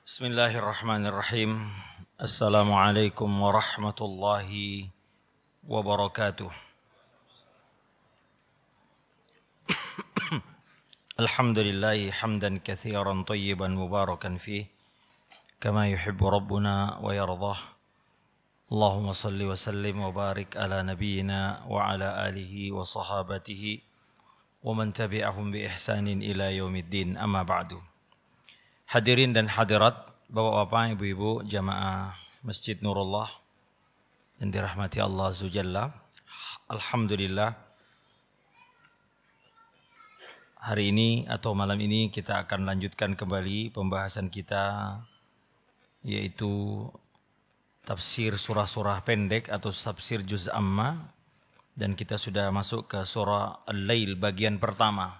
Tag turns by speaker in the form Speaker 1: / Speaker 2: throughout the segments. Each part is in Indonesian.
Speaker 1: بسم الله الرحمن الرحيم السلام عليكم ورحمة الله وبركاته الحمد لله حمدا كثيرا طيبا مباركا فيه كما يحب ربنا ويرضاه اللهم صل وسلم وبارك على نبينا وعلى آله وصحابته ومن تبعهم بإحسان إلى يوم الدين أما بعد hadirin dan hadirat, bapak-bapak, ibu-ibu, jamaah Masjid Nurullah yang dirahmati Allah Zujalla. Alhamdulillah hari ini atau malam ini kita akan lanjutkan kembali pembahasan kita yaitu tafsir surah-surah pendek atau tafsir juz amma dan kita sudah masuk ke surah Al-Lail bagian pertama.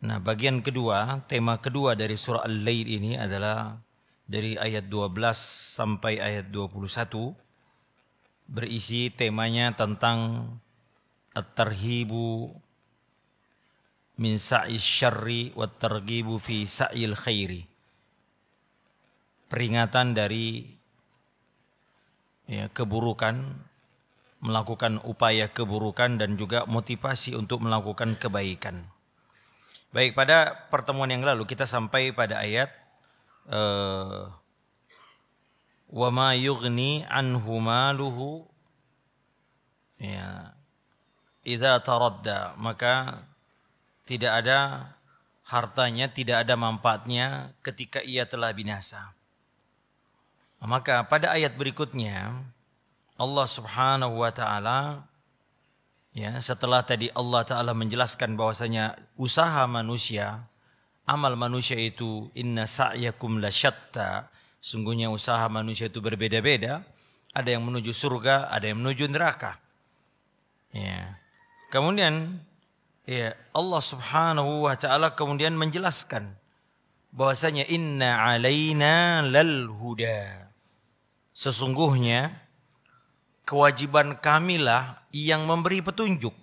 Speaker 1: Nah, bagian kedua, tema kedua dari surah Al-Lail ini adalah dari ayat 12 sampai ayat 21 berisi temanya tentang at-tarhibu min sa'i syarri wa targhibu fi sa'il khairi. Peringatan dari ya, keburukan, melakukan upaya keburukan dan juga motivasi untuk melakukan kebaikan. Baik, pada pertemuan yang lalu kita sampai pada ayat eh, wa ma yughni anhu maluhu ya idza taradda maka tidak ada hartanya tidak ada manfaatnya ketika ia telah binasa maka pada ayat berikutnya Allah Subhanahu wa taala Ya, setelah tadi Allah Ta'ala menjelaskan bahwasanya usaha manusia, amal manusia itu inna sa'yakum la syatta. Sungguhnya usaha manusia itu berbeda-beda. Ada yang menuju surga, ada yang menuju neraka. Ya. Kemudian ya, Allah Subhanahu wa taala kemudian menjelaskan bahwasanya inna alaina lal huda. Sesungguhnya kewajiban kamilah yang memberi petunjuk.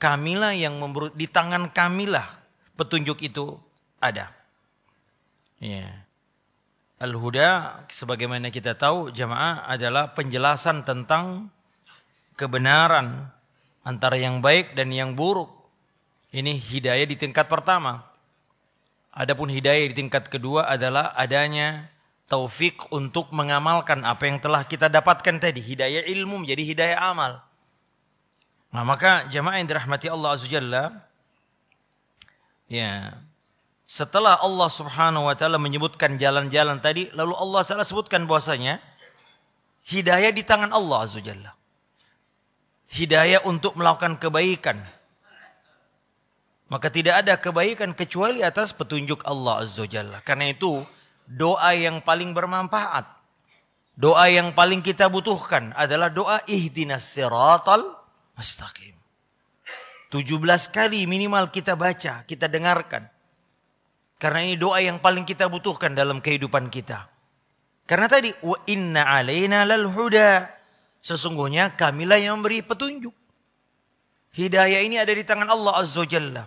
Speaker 1: Kamilah yang memberi, di tangan kamilah petunjuk itu ada. Ya. Al-Huda sebagaimana kita tahu jamaah adalah penjelasan tentang kebenaran antara yang baik dan yang buruk. Ini hidayah di tingkat pertama. Adapun hidayah di tingkat kedua adalah adanya taufik untuk mengamalkan apa yang telah kita dapatkan tadi. Hidayah ilmu menjadi hidayah amal. Nah, maka jemaah yang dirahmati Allah Azza Jalla, ya, setelah Allah Subhanahu wa taala menyebutkan jalan-jalan tadi, lalu Allah salah sebutkan bahwasanya hidayah di tangan Allah Azza Jalla. Hidayah untuk melakukan kebaikan. Maka tidak ada kebaikan kecuali atas petunjuk Allah Azza Jalla. Karena itu, doa yang paling bermanfaat, doa yang paling kita butuhkan adalah doa ihdinas siratal mustaqim. 17 kali minimal kita baca, kita dengarkan. Karena ini doa yang paling kita butuhkan dalam kehidupan kita. Karena tadi wa inna alaina lal huda. Sesungguhnya kamilah yang memberi petunjuk. Hidayah ini ada di tangan Allah Azza Jalla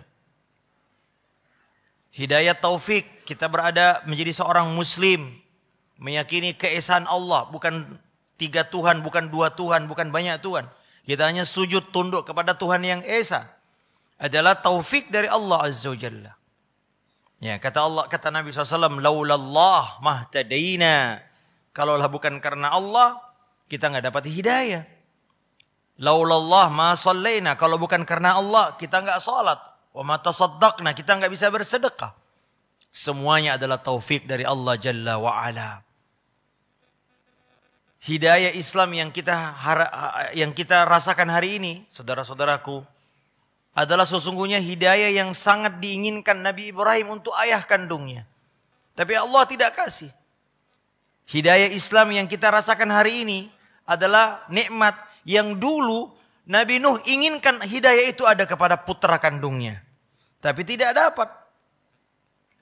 Speaker 1: hidayah taufik kita berada menjadi seorang muslim meyakini keesaan Allah bukan tiga Tuhan bukan dua Tuhan bukan banyak Tuhan kita hanya sujud tunduk kepada Tuhan yang esa adalah taufik dari Allah azza wajalla ya kata Allah kata Nabi SAW laulallah mahtadaina kalaulah bukan karena Allah kita nggak dapat hidayah laulallah ma kalau bukan karena Allah kita nggak salat Wa kita nggak bisa bersedekah. Semuanya adalah taufik dari Allah Jalla wa Ala. Hidayah Islam yang kita yang kita rasakan hari ini, saudara-saudaraku, adalah sesungguhnya hidayah yang sangat diinginkan Nabi Ibrahim untuk ayah kandungnya. Tapi Allah tidak kasih. Hidayah Islam yang kita rasakan hari ini adalah nikmat yang dulu Nabi Nuh inginkan hidayah itu ada kepada putra kandungnya. Tapi tidak dapat.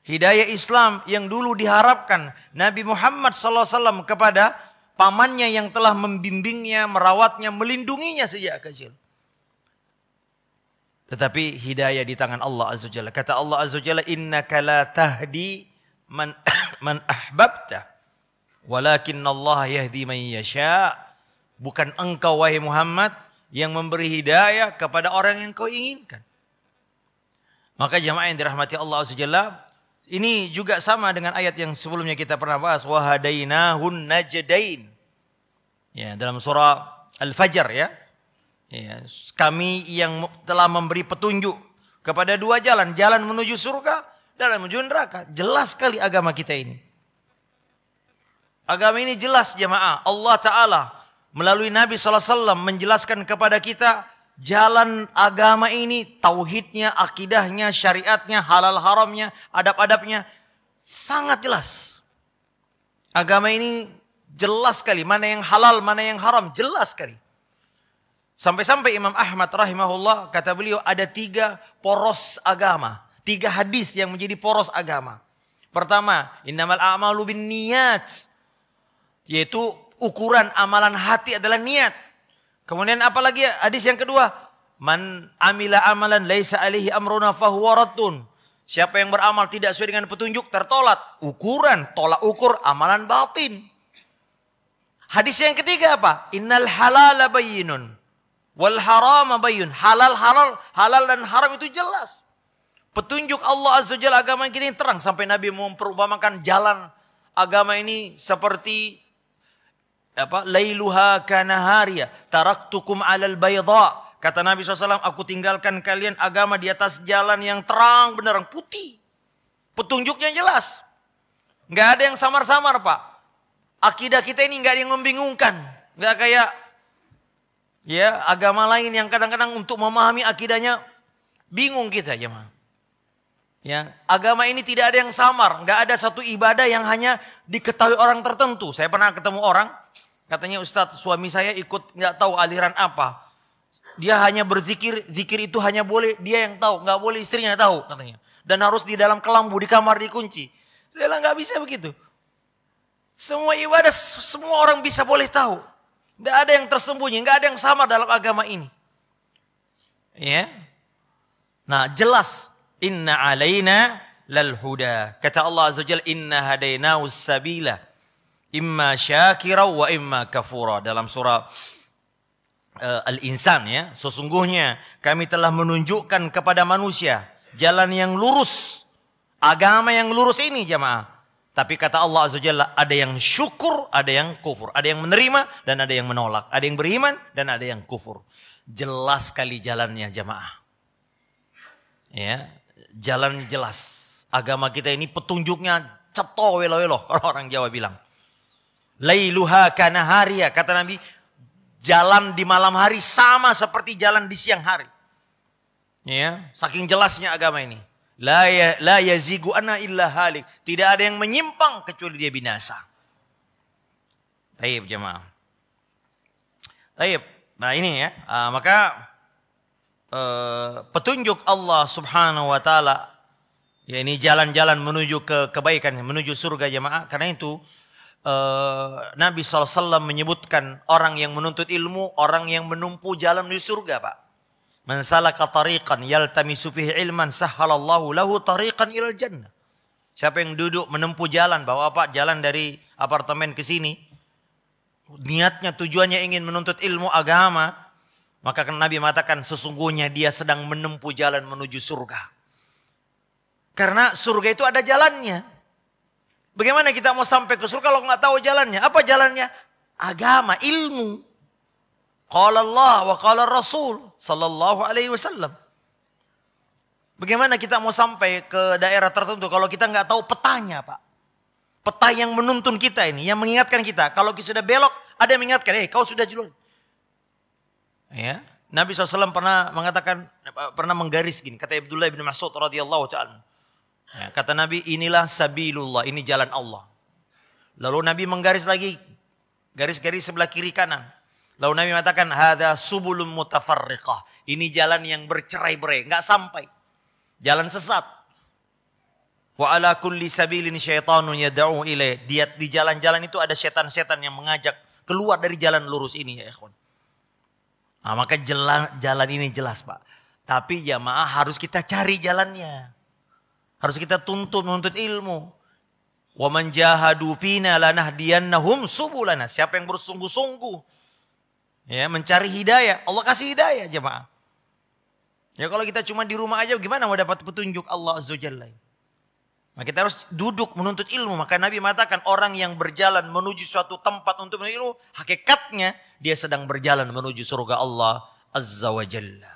Speaker 1: Hidayah Islam yang dulu diharapkan Nabi Muhammad SAW kepada pamannya yang telah membimbingnya, merawatnya, melindunginya sejak kecil. Tetapi hidayah di tangan Allah Azza Jalla. Kata Allah Azza Jalla, Inna kala tahdi man man ahbabta, walakin Allah yahdi man yasha." Bukan engkau wahai Muhammad yang memberi hidayah kepada orang yang kau inginkan. Maka jamaah yang dirahmati Allah Azza ini juga sama dengan ayat yang sebelumnya kita pernah bahas wahadainahun najdain. Ya, dalam surah Al-Fajr ya. ya. Kami yang telah memberi petunjuk kepada dua jalan, jalan menuju surga dan menuju neraka. Jelas sekali agama kita ini. Agama ini jelas jemaah. Allah Ta'ala melalui Nabi SAW menjelaskan kepada kita jalan agama ini, tauhidnya, akidahnya, syariatnya, halal haramnya, adab-adabnya sangat jelas. Agama ini jelas sekali mana yang halal, mana yang haram, jelas sekali. Sampai-sampai Imam Ahmad rahimahullah kata beliau ada tiga poros agama, tiga hadis yang menjadi poros agama. Pertama, innamal a'malu bin niat, Yaitu ukuran amalan hati adalah niat. Kemudian apalagi hadis yang kedua, man amila amalan laisa alihi amruna fahuwa Siapa yang beramal tidak sesuai dengan petunjuk tertolak. Ukuran, tolak ukur amalan batin. Hadis yang ketiga apa? Innal halal bayyinun wal haram bayyun. Halal halal, halal dan haram itu jelas. Petunjuk Allah Azza Jalla agama kita ini terang sampai Nabi memperumpamakan jalan agama ini seperti apa lailuha tarak taraktukum alal bayda kata Nabi SAW aku tinggalkan kalian agama di atas jalan yang terang benderang putih petunjuknya jelas nggak ada yang samar-samar pak akidah kita ini nggak ada yang membingungkan nggak kayak ya agama lain yang kadang-kadang untuk memahami akidahnya bingung kita aja ma. Ya, agama ini tidak ada yang samar, nggak ada satu ibadah yang hanya diketahui orang tertentu. Saya pernah ketemu orang, Katanya Ustaz, suami saya ikut nggak tahu aliran apa. Dia hanya berzikir, zikir itu hanya boleh dia yang tahu, nggak boleh istrinya tahu katanya. Dan harus di dalam kelambu di kamar dikunci. Saya bilang nggak bisa begitu. Semua ibadah semua orang bisa boleh tahu. Nggak ada yang tersembunyi, nggak ada yang sama dalam agama ini. Ya. Nah jelas inna alaina lal huda. Kata Allah azza inna hadainahu sabila imma syakira wa imma kafura dalam surah uh, Al-Insan ya. Sesungguhnya kami telah menunjukkan kepada manusia jalan yang lurus, agama yang lurus ini jemaah. Tapi kata Allah Azza Jalla ada yang syukur, ada yang kufur, ada yang menerima dan ada yang menolak, ada yang beriman dan ada yang kufur. Jelas sekali jalannya jemaah. Ya, jalan jelas. Agama kita ini petunjuknya ceto welo-welo orang Jawa bilang. Lailuha ya Kata Nabi, jalan di malam hari sama seperti jalan di siang hari. Ya, saking jelasnya agama ini. La, ya, la yazigu ana illa halik. Tidak ada yang menyimpang kecuali dia binasa. Taib jemaah. Taib. Nah ini ya. Uh, maka uh, petunjuk Allah subhanahu wa ta'ala. Ya ini jalan-jalan menuju ke kebaikan. Menuju surga jemaah. Karena itu uh, Nabi SAW menyebutkan orang yang menuntut ilmu, orang yang menumpu jalan di surga, Pak. Man salaka tariqan yaltamisu fihi ilman sahhalallahu lahu tariqan ilal jannah. Siapa yang duduk menempuh jalan, bawa oh, Pak jalan dari apartemen ke sini, niatnya tujuannya ingin menuntut ilmu agama, maka kan Nabi mengatakan sesungguhnya dia sedang menempuh jalan menuju surga. Karena surga itu ada jalannya. Bagaimana kita mau sampai ke surga kalau nggak tahu jalannya? Apa jalannya? Agama, ilmu. Qala Allah wa qala Rasul sallallahu alaihi wasallam. Bagaimana kita mau sampai ke daerah tertentu kalau kita nggak tahu petanya, Pak? Peta yang menuntun kita ini, yang mengingatkan kita. Kalau kita sudah belok, ada yang mengingatkan, "Eh, kau sudah jalan." Ya. Nabi SAW pernah mengatakan, pernah menggaris gini. Kata Abdullah bin Mas'ud radhiyallahu taala. Ya, kata Nabi, inilah sabilullah, ini jalan Allah. Lalu Nabi menggaris lagi, garis-garis sebelah kiri kanan. Lalu Nabi mengatakan, hada subulum mutafarriqah. Ini jalan yang bercerai-berai, nggak sampai. Jalan sesat. Wa ala kulli sabilin syaitanun yada'u ilai. di jalan-jalan itu ada setan-setan yang mengajak keluar dari jalan lurus ini ya ikhwan. Nah, maka jalan, jalan ini jelas Pak. Tapi jamaah ya, harus kita cari jalannya. Harus kita tuntut menuntut ilmu. Wa man jahadu fina lanahdiyannahum subulana. Siapa yang bersungguh-sungguh ya mencari hidayah, Allah kasih hidayah jemaah. Ya kalau kita cuma di rumah aja gimana mau dapat petunjuk Allah Azza Jalla. Nah, kita harus duduk menuntut ilmu. Maka Nabi mengatakan orang yang berjalan menuju suatu tempat untuk menuntut ilmu, hakikatnya dia sedang berjalan menuju surga Allah Azza wa Jalla.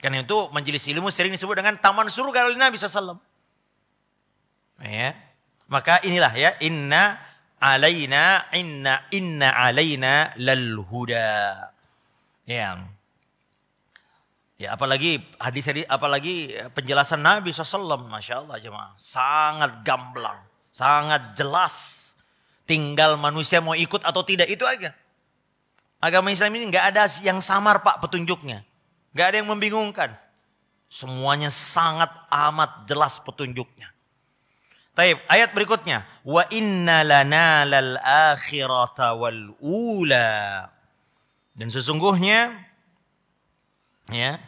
Speaker 1: Karena itu majelis ilmu sering disebut dengan taman surga oleh Nabi SAW. Ya. Maka inilah ya, inna alaina, inna, inna alaina lal huda. Yang Ya apalagi hadis hadis apalagi penjelasan Nabi SAW, masya Allah jemaah, sangat gamblang, sangat jelas. Tinggal manusia mau ikut atau tidak itu aja. Agama Islam ini nggak ada yang samar pak petunjuknya. Gak ada yang membingungkan. Semuanya sangat amat jelas petunjuknya. Taib, ayat berikutnya. Wa inna lana lal akhirata wal ula. Dan sesungguhnya, ya,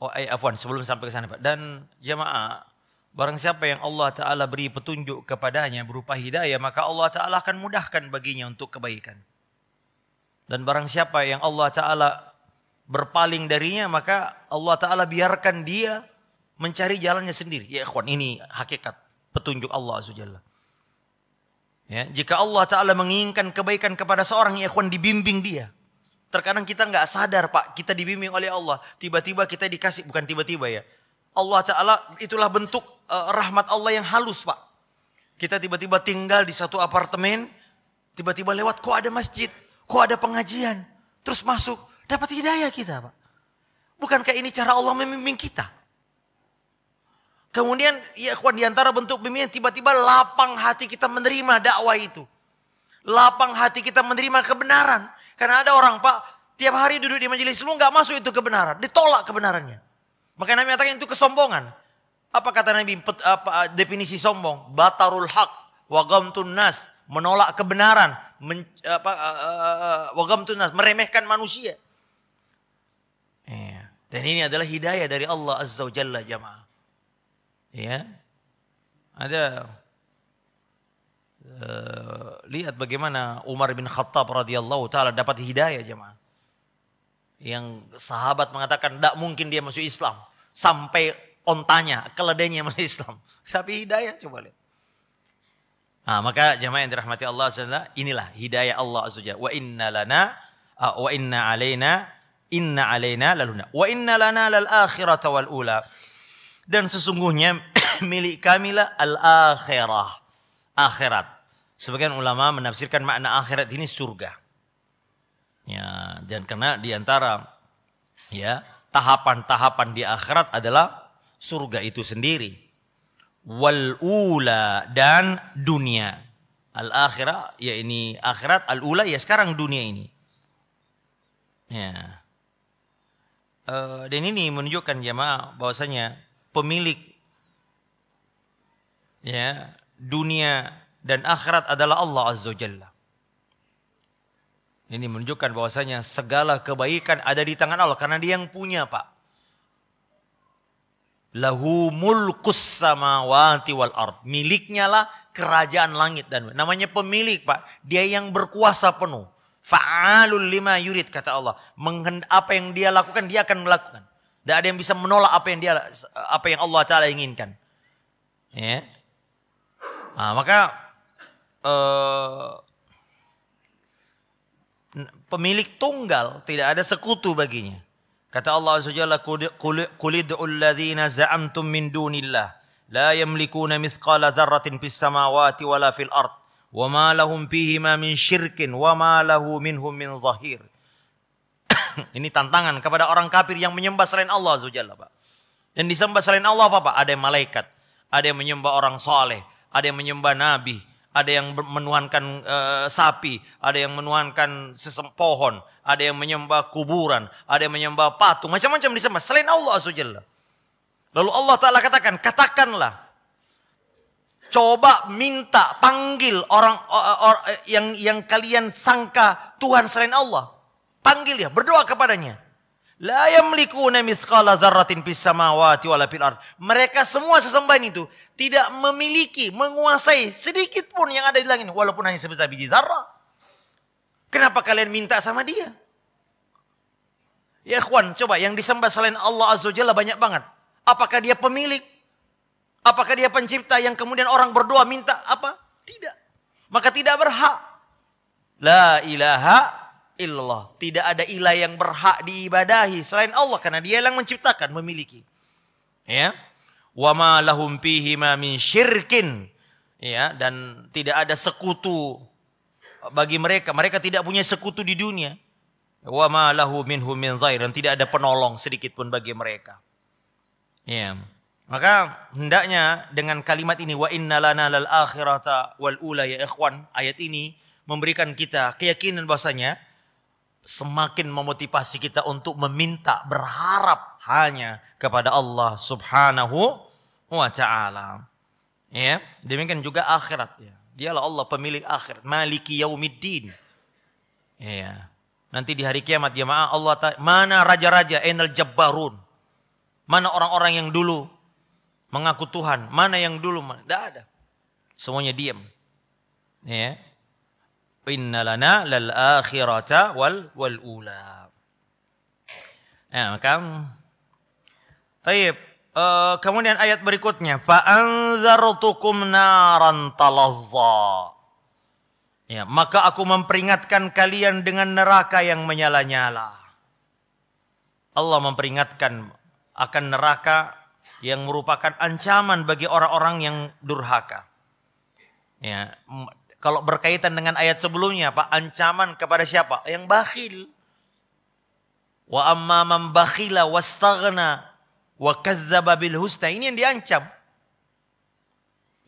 Speaker 1: Oh, ayat eh, afwan, sebelum sampai ke sana, Pak. Dan jemaah, barang siapa yang Allah Ta'ala beri petunjuk kepadanya berupa hidayah, maka Allah Ta'ala akan mudahkan baginya untuk kebaikan. Dan barang siapa yang Allah Ta'ala berpaling darinya, maka Allah Ta'ala biarkan dia mencari jalannya sendiri. Ya ikhwan, ini hakikat petunjuk Allah Azza Ya, jika Allah Ta'ala menginginkan kebaikan kepada seorang, ya ikhwan dibimbing dia. Terkadang kita nggak sadar pak, kita dibimbing oleh Allah. Tiba-tiba kita dikasih, bukan tiba-tiba ya. Allah Ta'ala itulah bentuk uh, rahmat Allah yang halus pak. Kita tiba-tiba tinggal di satu apartemen, tiba-tiba lewat kok ada masjid kok ada pengajian, terus masuk, dapat hidayah kita Pak. Bukankah ini cara Allah memimpin kita? Kemudian ya kuat diantara bentuk pemimpin tiba-tiba lapang hati kita menerima dakwah itu. Lapang hati kita menerima kebenaran. Karena ada orang pak, tiap hari duduk di majelis lu nggak masuk itu kebenaran. Ditolak kebenarannya. Maka Nabi mengatakan itu kesombongan. Apa kata Nabi apa, definisi sombong? Batarul hak, wagam tunas menolak kebenaran, men, apa, eh, eh, wagam tunas, meremehkan manusia. Ya. Dan ini adalah hidayah dari Allah Azza wa Jalla jamaah. Ya. Ada uh, lihat bagaimana Umar bin Khattab radhiyallahu taala dapat hidayah jemaah. Yang sahabat mengatakan tidak mungkin dia masuk Islam sampai ontanya, keledainya masuk Islam. Tapi hidayah coba lihat. Nah, maka jemaah yang dirahmati Allah swt inilah hidayah Allah Azza Wa inna lana ah, wa inna alaina inna alaina laluna wa inna lana lal akhirata wal ula. Dan sesungguhnya milik kamilah al akhirah. Akhirat. Sebagian ulama menafsirkan makna akhirat ini surga. Ya, dan karena di antara ya tahapan-tahapan di akhirat adalah surga itu sendiri wal ula dan dunia. Al akhirah ya ini akhirat, al ula ya sekarang dunia ini. Ya. Uh, dan ini menunjukkan jemaah bahwasanya pemilik ya dunia dan akhirat adalah Allah Azza Jalla. Ini menunjukkan bahwasanya segala kebaikan ada di tangan Allah karena Dia yang punya, Pak. Lahu mulkus samawati wal ard. Miliknya lah kerajaan langit dan namanya pemilik Pak. Dia yang berkuasa penuh. Fa'alul lima yurid kata Allah. Menghen, apa yang dia lakukan dia akan melakukan. Tidak ada yang bisa menolak apa yang dia apa yang Allah Taala inginkan. Ya. Nah, maka uh, pemilik tunggal tidak ada sekutu baginya. Kata Allah Azza Jalla, "Qulid'u za'amtum min dunillah la yamlikuna mithqala dzarratin fis samawati wala fil ard wa ma lahum fihi ma min syirkin wa ma lahu minhum min dhahir." Ini tantangan kepada orang kafir yang menyembah selain Allah Azza Jalla, Pak. Yang disembah selain Allah apa, Pak? Ada yang malaikat, ada yang menyembah orang saleh, ada yang menyembah nabi, ada yang menuankan e, sapi, ada yang menuankan sesem pohon, ada yang menyembah kuburan, ada yang menyembah patung, macam-macam disembah selain Allah Azza Lalu Allah Taala katakan, katakanlah coba minta panggil orang eh, or, or, eh, yang yang kalian sangka Tuhan selain Allah. Panggil ya, berdoa kepadanya. La yamlikuna mithqala dzarratin fis Mereka semua sesembahan itu tidak memiliki, menguasai sedikit pun yang ada di langit walaupun hanya sebesar biji zarrah. Kenapa kalian minta sama dia? Ya ikhwan, coba yang disembah selain Allah Azza Jalla banyak banget. Apakah dia pemilik? Apakah dia pencipta yang kemudian orang berdoa minta apa? Tidak. Maka tidak berhak. La ilaha illallah. Tidak ada ilah yang berhak diibadahi selain Allah karena dia yang menciptakan, memiliki. Ya. Wa ma lahum fihi ma min syirkin. Ya, dan tidak ada sekutu bagi mereka. Mereka tidak punya sekutu di dunia. Wa ma lahu minhum min zair. Dan tidak ada penolong sedikit pun bagi mereka. Ya. Maka hendaknya dengan kalimat ini wa inna lana lal akhirata wal ula ya ikhwan ayat ini memberikan kita keyakinan bahasanya semakin memotivasi kita untuk meminta, berharap hanya kepada Allah Subhanahu wa taala. Ya, demikian juga akhirat ya. Dialah Allah pemilik akhirat, Maliki Yaumiddin. Ya. Nanti di hari kiamat jemaah Allah mana raja-raja enal jabbarun? Mana orang-orang yang dulu mengaku Tuhan? Mana yang dulu? Tidak ada. Semuanya diam. Ya. Inna lana lal akhirata wal wal ula. Nah, maka Taib. Uh, kemudian ayat berikutnya, fa anzartukum naran talazza. Ya, maka aku memperingatkan kalian dengan neraka yang menyala-nyala. Allah memperingatkan akan neraka yang merupakan ancaman bagi orang-orang yang durhaka. Ya, kalau berkaitan dengan ayat sebelumnya, Pak, ancaman kepada siapa? Yang bakhil. Wa amma man bakhila wastaghna wa kadzdzaba bil husna. Ini yang diancam.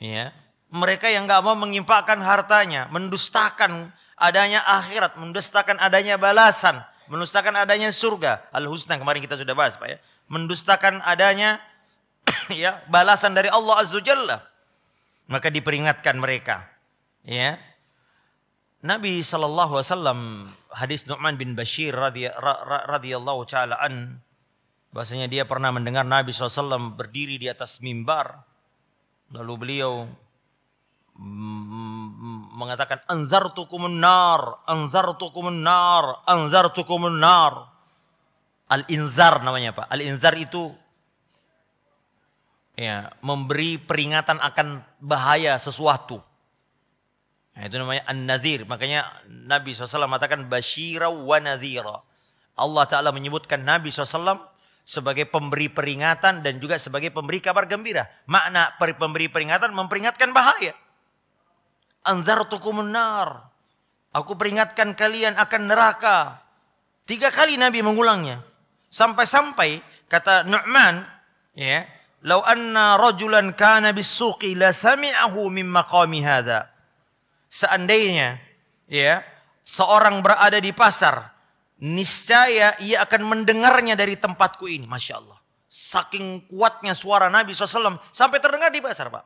Speaker 1: Ya. Mereka yang gak mau menginfakkan hartanya, mendustakan adanya akhirat, mendustakan adanya balasan, mendustakan adanya surga. Al-husna kemarin kita sudah bahas, Pak ya. Mendustakan adanya ya balasan dari Allah Azza Jalla. Maka diperingatkan mereka ya Nabi sallallahu alaihi wasallam hadis Nu'man bin Bashir radhiyallahu taala an bahasanya dia pernah mendengar Nabi SAW berdiri di atas mimbar lalu beliau mengatakan anzar nar anzartukumun nar anzartukumun nar al-inzar namanya Pak al-inzar itu ya memberi peringatan akan bahaya sesuatu Nah, itu namanya an nazir Makanya Nabi SAW mengatakan basyira wa nazira. Allah Ta'ala menyebutkan Nabi SAW sebagai pemberi peringatan dan juga sebagai pemberi kabar gembira. Makna pemberi peringatan memperingatkan bahaya. Anzartukumun nar. Aku peringatkan kalian akan neraka. Tiga kali Nabi mengulangnya. Sampai-sampai kata Nu'man, ya, "Lau anna rajulan kana bisuki suqi la sami'ahu mimma qawmi hadha seandainya ya seorang berada di pasar, niscaya ia akan mendengarnya dari tempatku ini. Masya Allah. Saking kuatnya suara Nabi SAW sampai terdengar di pasar pak.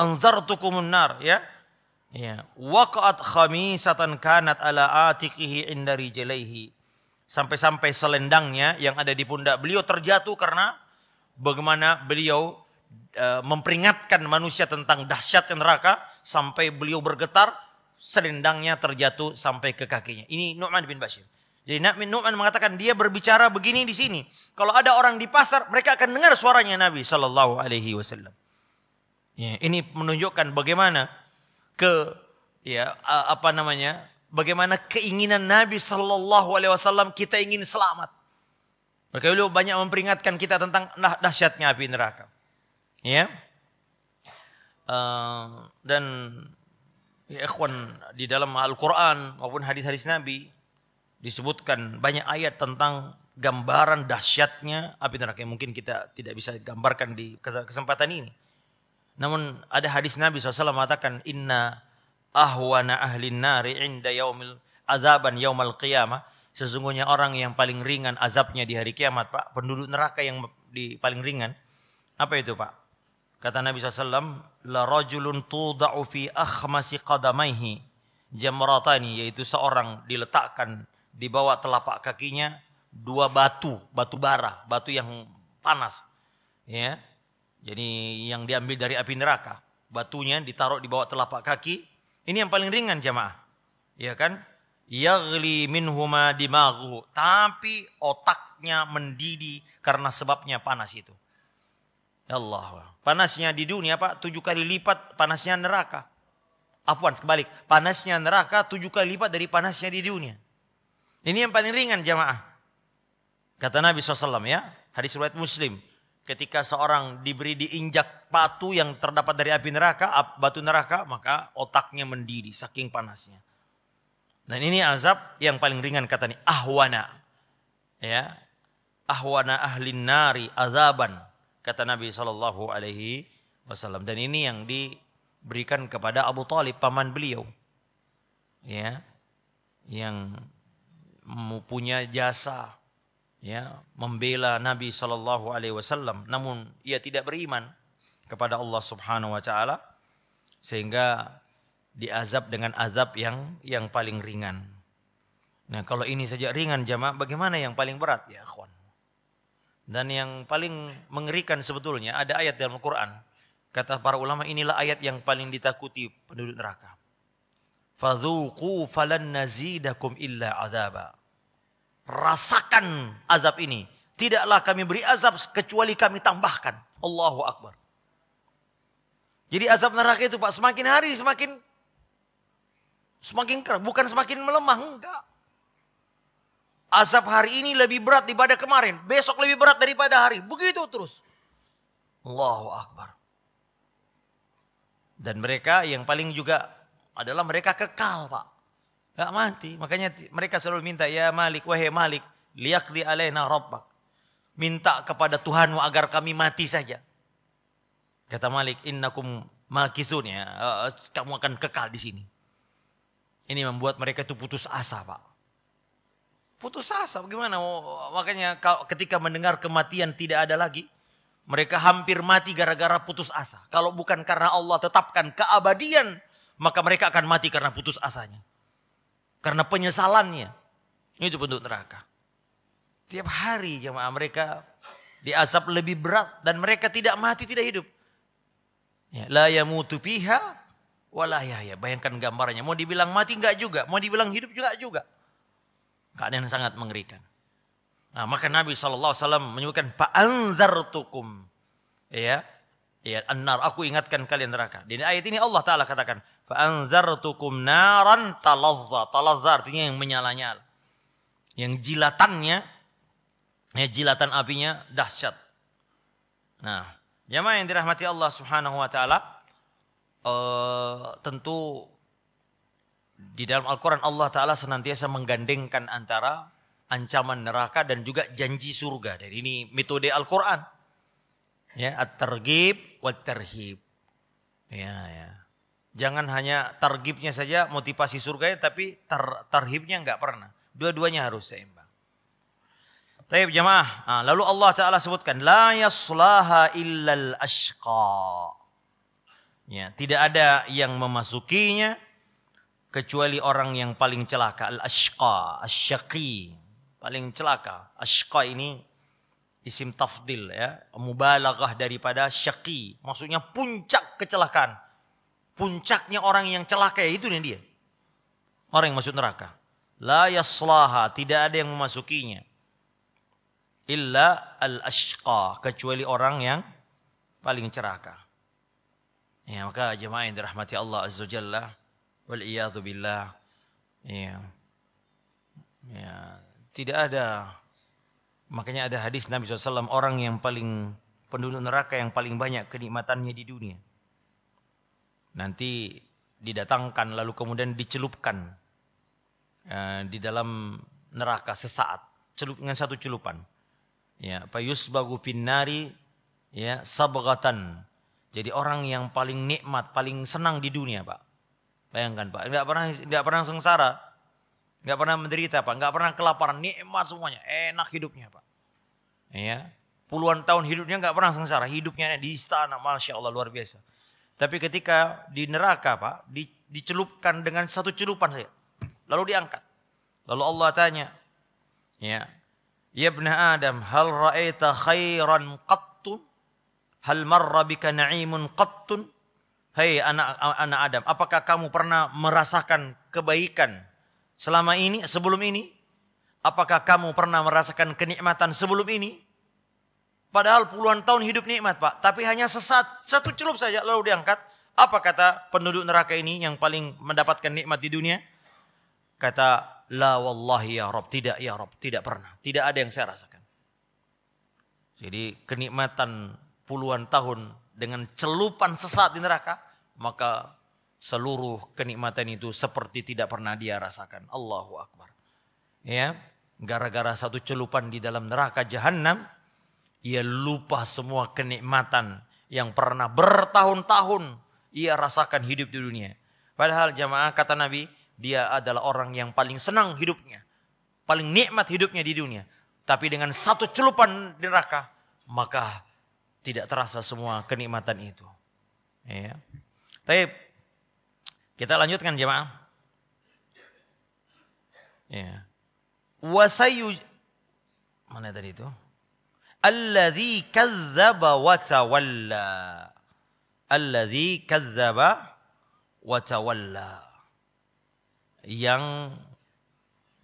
Speaker 1: anzar nar ya. Ya, kami khamisatan kanat ala atiqihi indari jelehi Sampai-sampai selendangnya yang ada di pundak beliau terjatuh karena bagaimana beliau E, memperingatkan manusia tentang dahsyatnya neraka sampai beliau bergetar selendangnya terjatuh sampai ke kakinya. Ini Nu'man bin Bashir. Jadi Nabi Nu'man mengatakan dia berbicara begini di sini. Kalau ada orang di pasar, mereka akan dengar suaranya Nabi Shallallahu Alaihi Wasallam. Ya, ini menunjukkan bagaimana ke ya apa namanya bagaimana keinginan Nabi Shallallahu Alaihi Wasallam kita ingin selamat. Maka beliau banyak memperingatkan kita tentang nah, dahsyatnya api neraka. Ya. Uh, dan ya ikhwan di dalam Al-Qur'an maupun hadis-hadis Nabi disebutkan banyak ayat tentang gambaran dahsyatnya api neraka yang mungkin kita tidak bisa gambarkan di kesempatan ini. Namun ada hadis Nabi SAW mengatakan inna ahwana ahlin nari inda yaumil azaban yaumal qiyamah. Sesungguhnya orang yang paling ringan azabnya di hari kiamat, Pak, penduduk neraka yang di paling ringan. Apa itu, Pak? Kata Nabi SAW, La rajulun tuda'u fi akhmasi qadamaihi jamratani, yaitu seorang diletakkan di bawah telapak kakinya dua batu, batu bara, batu yang panas. Ya. Jadi yang diambil dari api neraka. Batunya ditaruh di bawah telapak kaki. Ini yang paling ringan jamaah. Ya kan? Yagli minhuma dimaghu. Tapi otaknya mendidih karena sebabnya panas itu. Ya Allah. Panasnya di dunia Pak, tujuh kali lipat panasnya neraka. Afwan, kebalik. Panasnya neraka tujuh kali lipat dari panasnya di dunia. Ini yang paling ringan jamaah. Kata Nabi SAW ya, hadis riwayat Muslim. Ketika seorang diberi diinjak batu yang terdapat dari api neraka, batu neraka, maka otaknya mendidih saking panasnya. Dan ini azab yang paling ringan kata ini ahwana. Ya. Ahwana ahlin nari azaban kata Nabi Shallallahu Alaihi Wasallam. Dan ini yang diberikan kepada Abu Talib paman beliau, ya, yang mempunyai jasa, ya, membela Nabi Shallallahu Alaihi Wasallam. Namun ia tidak beriman kepada Allah Subhanahu Wa Taala sehingga diazab dengan azab yang yang paling ringan. Nah kalau ini saja ringan jamaah, bagaimana yang paling berat ya, akhwan? Dan yang paling mengerikan sebetulnya ada ayat dalam Al-Quran. Kata para ulama inilah ayat yang paling ditakuti penduduk neraka. Fadhuku falan nazidakum illa azaba. Rasakan azab ini. Tidaklah kami beri azab kecuali kami tambahkan. Allahu Akbar. Jadi azab neraka itu Pak semakin hari semakin semakin keras. Bukan semakin melemah. Enggak. Azab hari ini lebih berat daripada kemarin. Besok lebih berat daripada hari. Begitu terus. Allahu Akbar. Dan mereka yang paling juga adalah mereka kekal Pak. Gak mati. Makanya mereka selalu minta, ya Malik, wahai Malik, liakli alaina rabbak. Minta kepada Tuhanmu agar kami mati saja. Kata Malik, innakum makisun ya. Eh, eh, kamu akan kekal di sini. Ini membuat mereka itu putus asa Pak putus asa. Bagaimana? Oh, makanya ketika mendengar kematian tidak ada lagi, mereka hampir mati gara-gara putus asa. Kalau bukan karena Allah tetapkan keabadian, maka mereka akan mati karena putus asanya. Karena penyesalannya. itu bentuk neraka. Tiap hari jemaah mereka diasap lebih berat dan mereka tidak mati, tidak hidup. Ya, la yamutu piha ya. Bayangkan gambarnya. Mau dibilang mati enggak juga. Mau dibilang hidup juga juga. Keadaan yang sangat mengerikan. Nah, maka Nabi SAW menyebutkan, Fa'anzartukum. Ya, ya annar aku ingatkan kalian neraka. Di ayat ini Allah Taala katakan, fa'anzartukum naran talazza. Talazza artinya yang menyala-nyala. Yang jilatannya ya jilatan apinya dahsyat. Nah, jemaah yang dirahmati Allah Subhanahu wa taala eh tentu di dalam Al-Quran Allah Ta'ala senantiasa menggandengkan antara ancaman neraka dan juga janji surga. Dan ini metode Al-Quran. Ya, at-targib wa terhib. Ya, ya. Jangan hanya targibnya saja motivasi surganya tapi tar, tarhibnya nggak pernah. Dua-duanya harus seimbang. Taib jemaah Nah, lalu Allah Ta'ala sebutkan. La yaslaha illal ashqa. Ya, tidak ada yang memasukinya kecuali orang yang paling celaka al-ashqa asyaqi paling celaka ashqa ini isim tafdil ya mubalaghah daripada syaqi maksudnya puncak kecelakaan puncaknya orang yang celaka itu nih dia orang yang masuk neraka la yaslaha tidak ada yang memasukinya illa al-ashqa kecuali orang yang paling celaka ya maka jemaah yang dirahmati Allah azza jalla wal billah. Ya. ya. Tidak ada makanya ada hadis Nabi SAW orang yang paling penduduk neraka yang paling banyak kenikmatannya di dunia. Nanti didatangkan lalu kemudian dicelupkan eh, di dalam neraka sesaat celup dengan satu celupan. Ya, bagu finnari ya sabagatan Jadi orang yang paling nikmat, paling senang di dunia, Pak. Bayangkan Pak, nggak pernah nggak pernah sengsara, nggak pernah menderita Pak, nggak pernah kelaparan, nikmat semuanya, enak hidupnya Pak. Ya, puluhan tahun hidupnya nggak pernah sengsara, hidupnya di istana, masya Allah luar biasa. Tapi ketika di neraka Pak, di, dicelupkan dengan satu celupan saja, lalu diangkat. Lalu Allah tanya, ya, ya benar Adam, hal ra'aita khairan qattu? Hal marra bika na'imun qattun? Hei anak anak Adam, apakah kamu pernah merasakan kebaikan selama ini, sebelum ini? Apakah kamu pernah merasakan kenikmatan sebelum ini? Padahal puluhan tahun hidup nikmat pak, tapi hanya sesat, satu celup saja lalu diangkat. Apa kata penduduk neraka ini yang paling mendapatkan nikmat di dunia? Kata, La wallahi ya Rob, tidak ya Rob, tidak pernah. Tidak ada yang saya rasakan. Jadi kenikmatan puluhan tahun dengan celupan sesat di neraka, maka seluruh kenikmatan itu seperti tidak pernah dia rasakan. Allahu Akbar. Ya, gara-gara satu celupan di dalam neraka jahanam, ia lupa semua kenikmatan yang pernah bertahun-tahun ia rasakan hidup di dunia. Padahal jamaah kata Nabi, dia adalah orang yang paling senang hidupnya. Paling nikmat hidupnya di dunia. Tapi dengan satu celupan di neraka, maka tidak terasa semua kenikmatan itu. Ya. Tapi kita lanjutkan jemaah. Ya. Wasayu mana tadi itu? Alladhi kazzaba wa tawalla. Alladhi kazzaba wa tawalla. Yang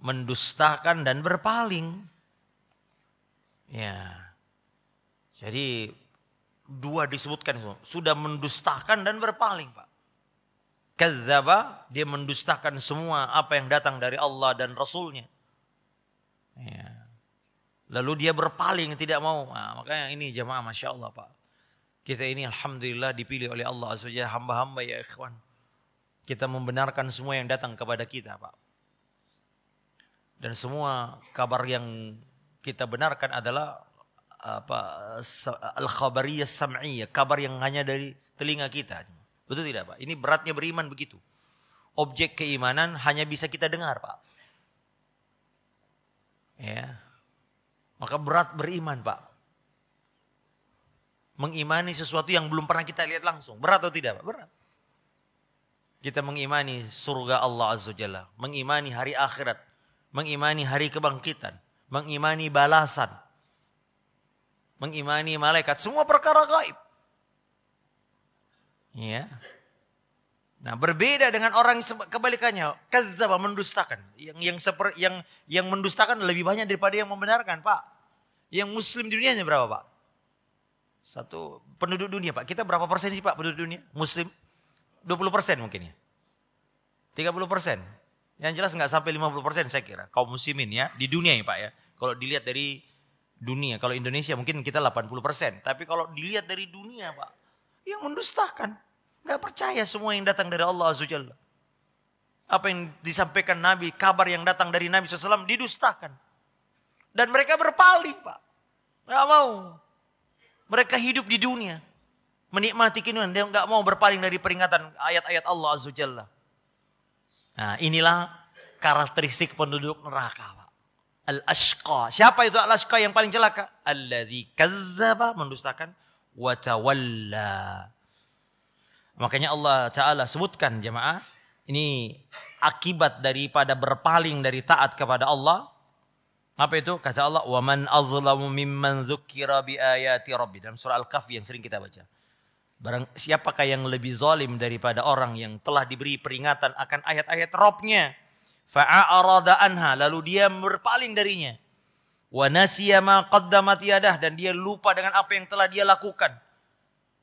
Speaker 1: mendustakan dan berpaling. Ya. Jadi dua disebutkan sudah mendustakan dan berpaling pak kezaba dia mendustakan semua apa yang datang dari Allah dan Rasulnya ya. lalu dia berpaling tidak mau nah, makanya ini jemaah masya Allah pak kita ini alhamdulillah dipilih oleh Allah saja hamba-hamba ya ikhwan kita membenarkan semua yang datang kepada kita pak dan semua kabar yang kita benarkan adalah apa al khabariyah sam'iyah, kabar yang hanya dari telinga kita. Betul tidak, Pak? Ini beratnya beriman begitu. Objek keimanan hanya bisa kita dengar, Pak. Ya. Maka berat beriman, Pak. Mengimani sesuatu yang belum pernah kita lihat langsung. Berat atau tidak, Pak? Berat. Kita mengimani surga Allah Azza Jalla, mengimani hari akhirat, mengimani hari kebangkitan, mengimani balasan, mengimani malaikat, semua perkara gaib. Ya. Nah, berbeda dengan orang kebalikannya, kadzdzaba mendustakan. Yang yang seper, yang yang mendustakan lebih banyak daripada yang membenarkan, Pak. Yang muslim di dunianya berapa, Pak? Satu penduduk dunia, Pak. Kita berapa persen sih, Pak, penduduk dunia? Muslim 20 persen mungkin ya. 30 persen. Yang jelas nggak sampai 50 persen saya kira. Kaum muslimin ya, di dunia ya Pak ya. Kalau dilihat dari dunia. Kalau Indonesia mungkin kita 80%, tapi kalau dilihat dari dunia, Pak, yang mendustakan. Gak percaya semua yang datang dari Allah Azza Apa yang disampaikan Nabi, kabar yang datang dari Nabi SAW didustakan. Dan mereka berpaling, Pak. Gak mau. Mereka hidup di dunia. Menikmati kehidupan. Dia gak mau berpaling dari peringatan ayat-ayat Allah Azza Nah inilah karakteristik penduduk neraka, Pak. Al-Ashqa. Siapa itu Al-Ashqa yang paling celaka? Alladhi kazzaba, mendustakan. Watawalla. Makanya Allah Ta'ala sebutkan jemaah. Ini akibat daripada berpaling dari taat kepada Allah. Apa itu? Kata Allah, wa azlamu mimman مِمَّنْ bi ayati rabbi. Dalam surah Al-Kahfi yang sering kita baca. Barang siapakah yang lebih zalim daripada orang yang telah diberi peringatan akan ayat-ayat Robnya? Fa'arada anha, lalu dia berpaling darinya. Wa nasiya ma qaddamat yadah dan dia lupa dengan apa yang telah dia lakukan.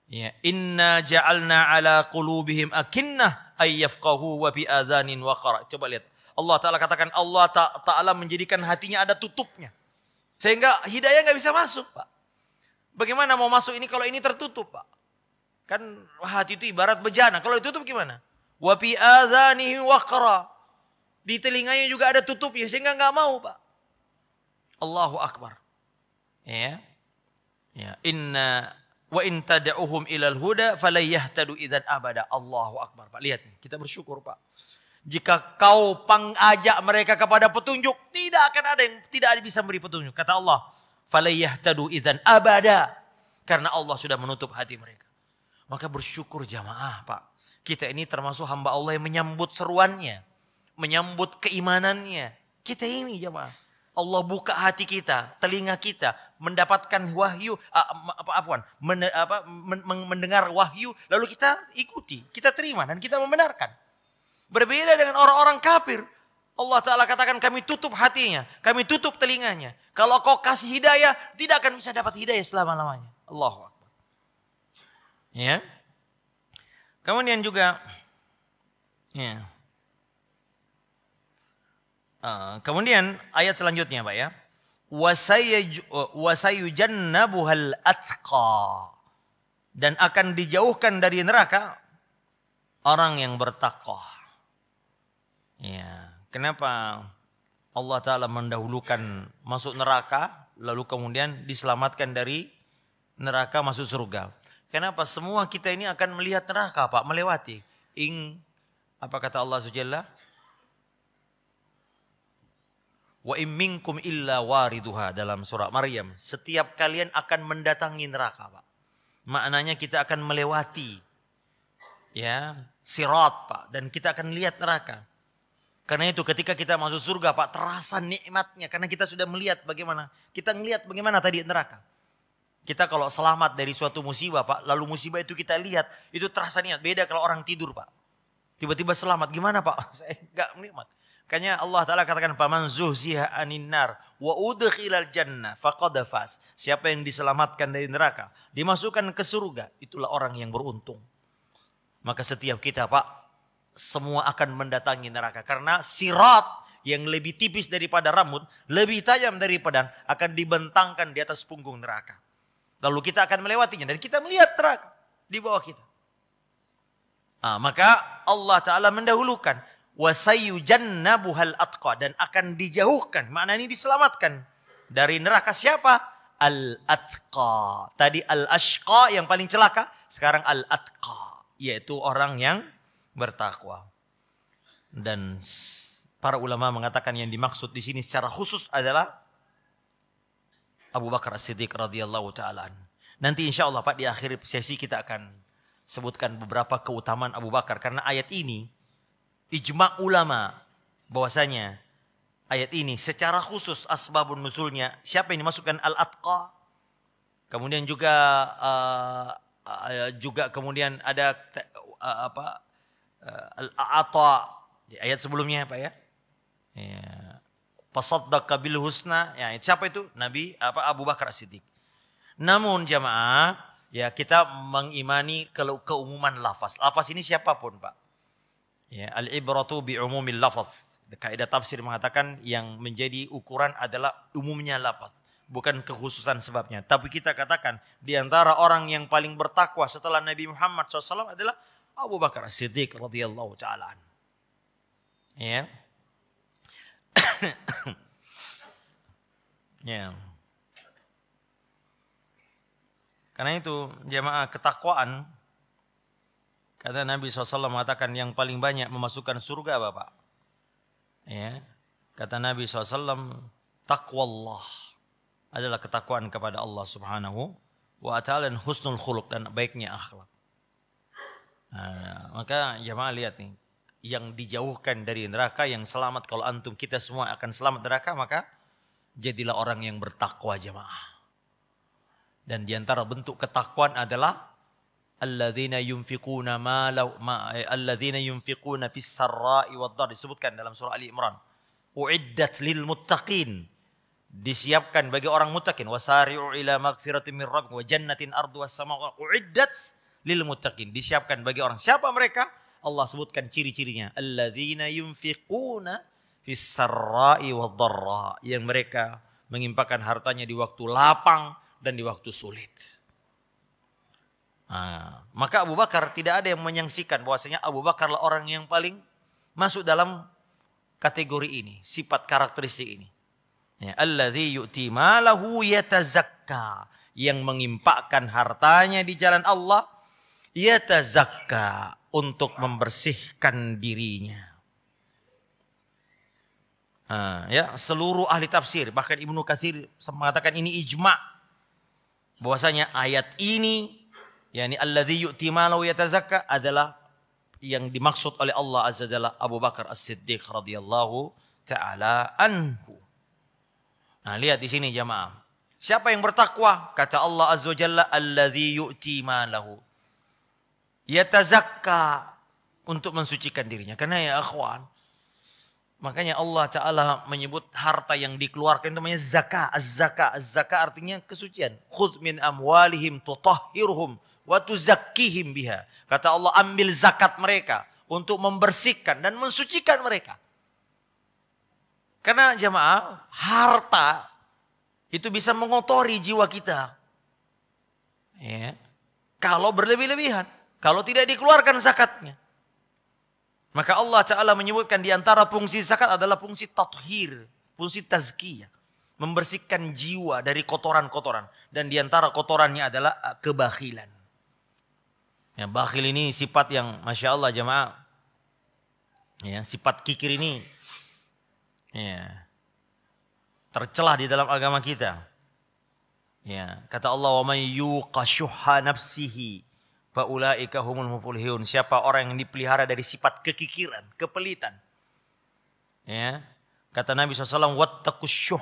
Speaker 1: Ya, inna ja'alna ala qulubihim akinnah ayyafqahu wa bi adhanin qara Coba lihat. Allah Ta'ala katakan Allah Ta'ala menjadikan hatinya ada tutupnya. Sehingga hidayah nggak bisa masuk Pak. Bagaimana mau masuk ini kalau ini tertutup Pak? Kan hati itu ibarat bejana. Kalau ditutup gimana? Wa bi adhanihi qara di telinganya juga ada tutupnya sehingga nggak mau pak. Allahu Akbar. Ya. Ya. Inna wa in tad'uhum ilal huda falayahtadu idan abada. Allahu Akbar pak. Lihat kita bersyukur pak. Jika kau pengajak mereka kepada petunjuk, tidak akan ada yang tidak ada bisa memberi petunjuk. Kata Allah, falayahtadu idan abada. Karena Allah sudah menutup hati mereka. Maka bersyukur jamaah pak. Kita ini termasuk hamba Allah yang menyambut seruannya menyambut keimanannya. Kita ini jemaah. Allah buka hati kita, telinga kita, mendapatkan wahyu, apa apaan, apa, mendengar wahyu, lalu kita ikuti, kita terima dan kita membenarkan. Berbeda dengan orang-orang kafir. Allah Ta'ala katakan kami tutup hatinya, kami tutup telinganya. Kalau kau kasih hidayah, tidak akan bisa dapat hidayah selama-lamanya. Allah Akbar. Ya. Kemudian juga, ya. Eh, kemudian ayat selanjutnya Pak ya. Wasayujannabuhal atqa. Dan akan dijauhkan dari neraka orang yang bertakwa. Ya, kenapa Allah Ta'ala mendahulukan masuk neraka, lalu kemudian diselamatkan dari neraka masuk surga. Kenapa semua kita ini akan melihat neraka Pak, melewati. Ing, apa kata Allah Subhanahu Wa imminkum illa wariduha dalam surah Maryam. Setiap kalian akan mendatangi neraka, Pak. Maknanya kita akan melewati ya, sirat, Pak, dan kita akan lihat neraka. Karena itu ketika kita masuk surga, Pak, terasa nikmatnya karena kita sudah melihat bagaimana kita melihat bagaimana tadi neraka. Kita kalau selamat dari suatu musibah, Pak, lalu musibah itu kita lihat, itu terasa nikmat. Beda kalau orang tidur, Pak. Tiba-tiba selamat, gimana Pak? Saya nggak nikmat. Kayaknya Allah Ta'ala katakan, Paman zuhziha anin nar, wa udkhilal jannah, faqad Siapa yang diselamatkan dari neraka, dimasukkan ke surga, itulah orang yang beruntung. Maka setiap kita Pak, semua akan mendatangi neraka. Karena sirat yang lebih tipis daripada rambut, lebih tajam dari pedang, akan dibentangkan di atas punggung neraka. Lalu kita akan melewatinya dan kita melihat neraka di bawah kita. Nah, maka Allah Ta'ala mendahulukan wasayujannabuhal atqa dan akan dijauhkan. Makna ini diselamatkan dari neraka siapa? Al atqa. Tadi al ashqa yang paling celaka, sekarang al atqa yaitu orang yang bertakwa. Dan para ulama mengatakan yang dimaksud di sini secara khusus adalah Abu Bakar As-Siddiq radhiyallahu taala. Nanti insya Allah Pak di akhir sesi kita akan sebutkan beberapa keutamaan Abu Bakar karena ayat ini ijma ulama bahwasanya ayat ini secara khusus asbabun nuzulnya siapa yang dimasukkan al-atqa kemudian juga uh, juga kemudian ada uh, apa uh, al-ata ayat sebelumnya apa ya ya bil husna ya siapa itu nabi apa Abu Bakar Siddiq namun jamaah ya kita mengimani ke keumuman lafaz lafaz ini siapapun Pak Ya, al-ibratu bi umumil lafaz. Kaidah tafsir mengatakan yang menjadi ukuran adalah umumnya lafaz, bukan kekhususan sebabnya. Tapi kita katakan di antara orang yang paling bertakwa setelah Nabi Muhammad SAW adalah Abu Bakar Siddiq radhiyallahu taala. Ya. ya. Karena itu jemaah ketakwaan Kata Nabi SAW mengatakan yang paling banyak memasukkan surga bapak Ya. Kata Nabi SAW, Allah adalah ketakwaan kepada Allah Subhanahu wa ta'ala dan husnul khuluq dan baiknya akhlak. Nah, maka jemaah lihat nih, yang dijauhkan dari neraka yang selamat kalau antum kita semua akan selamat neraka maka jadilah orang yang bertakwa jemaah. Dan diantara bentuk ketakwaan adalah alladzina yunfiquna ma law ma eh, alladzina yunfiquna fis sarra'i wad dar disebutkan dalam surah Ali Imran uiddat lil muttaqin disiapkan bagi orang muttaqin wasari'u ila magfirati min rabbikum wa jannatin ardu was sama'u uiddat lil muttaqin disiapkan bagi orang siapa mereka Allah sebutkan ciri-cirinya alladzina yunfiquna fis sarra'i wad darra yang mereka mengimpakan hartanya di waktu lapang dan di waktu sulit Nah, maka Abu Bakar tidak ada yang menyaksikan bahwasanya Abu Bakarlah orang yang paling masuk dalam kategori ini, sifat karakteristik ini. Ya, alladzi yu'ti malahu yatazakka, yang mengimpakkan hartanya di jalan Allah yatazakka untuk membersihkan dirinya. Nah, ya, seluruh ahli tafsir bahkan Ibnu Katsir mengatakan ini ijma bahwasanya ayat ini yakni alladhi yu'ti malahu yatazakka adalah yang dimaksud oleh Allah Azza Jalla Abu Bakar As-Siddiq radhiyallahu taala anhu. Nah, lihat di sini jemaah. Siapa yang bertakwa? Kata Allah Azza Jalla alladhi yu'ti malahu yatazakka untuk mensucikan dirinya. Karena ya akhwan, makanya Allah Ta'ala menyebut harta yang dikeluarkan itu namanya zakah. Az-zakah. Az-zakah artinya kesucian. Khud min amwalihim tutahhiruhum Watu zakihim biha. Kata Allah ambil zakat mereka untuk membersihkan dan mensucikan mereka. Karena jemaah, harta itu bisa mengotori jiwa kita. Ya. Kalau berlebih-lebihan, kalau tidak dikeluarkan zakatnya. Maka Allah Ta'ala menyebutkan di antara fungsi zakat adalah fungsi tathir, fungsi tazkiyah. Membersihkan jiwa dari kotoran-kotoran. Dan di antara kotorannya adalah eh, kebahilan Ya, bakhil ini sifat yang masya Allah jemaah. Ya, sifat kikir ini ya, tercelah di dalam agama kita. Ya, kata Allah wa may yuqashuha nafsihi faulaika humul muflihun. Siapa orang yang dipelihara dari sifat kekikiran, kepelitan. Ya. Kata Nabi SAW, wattaqus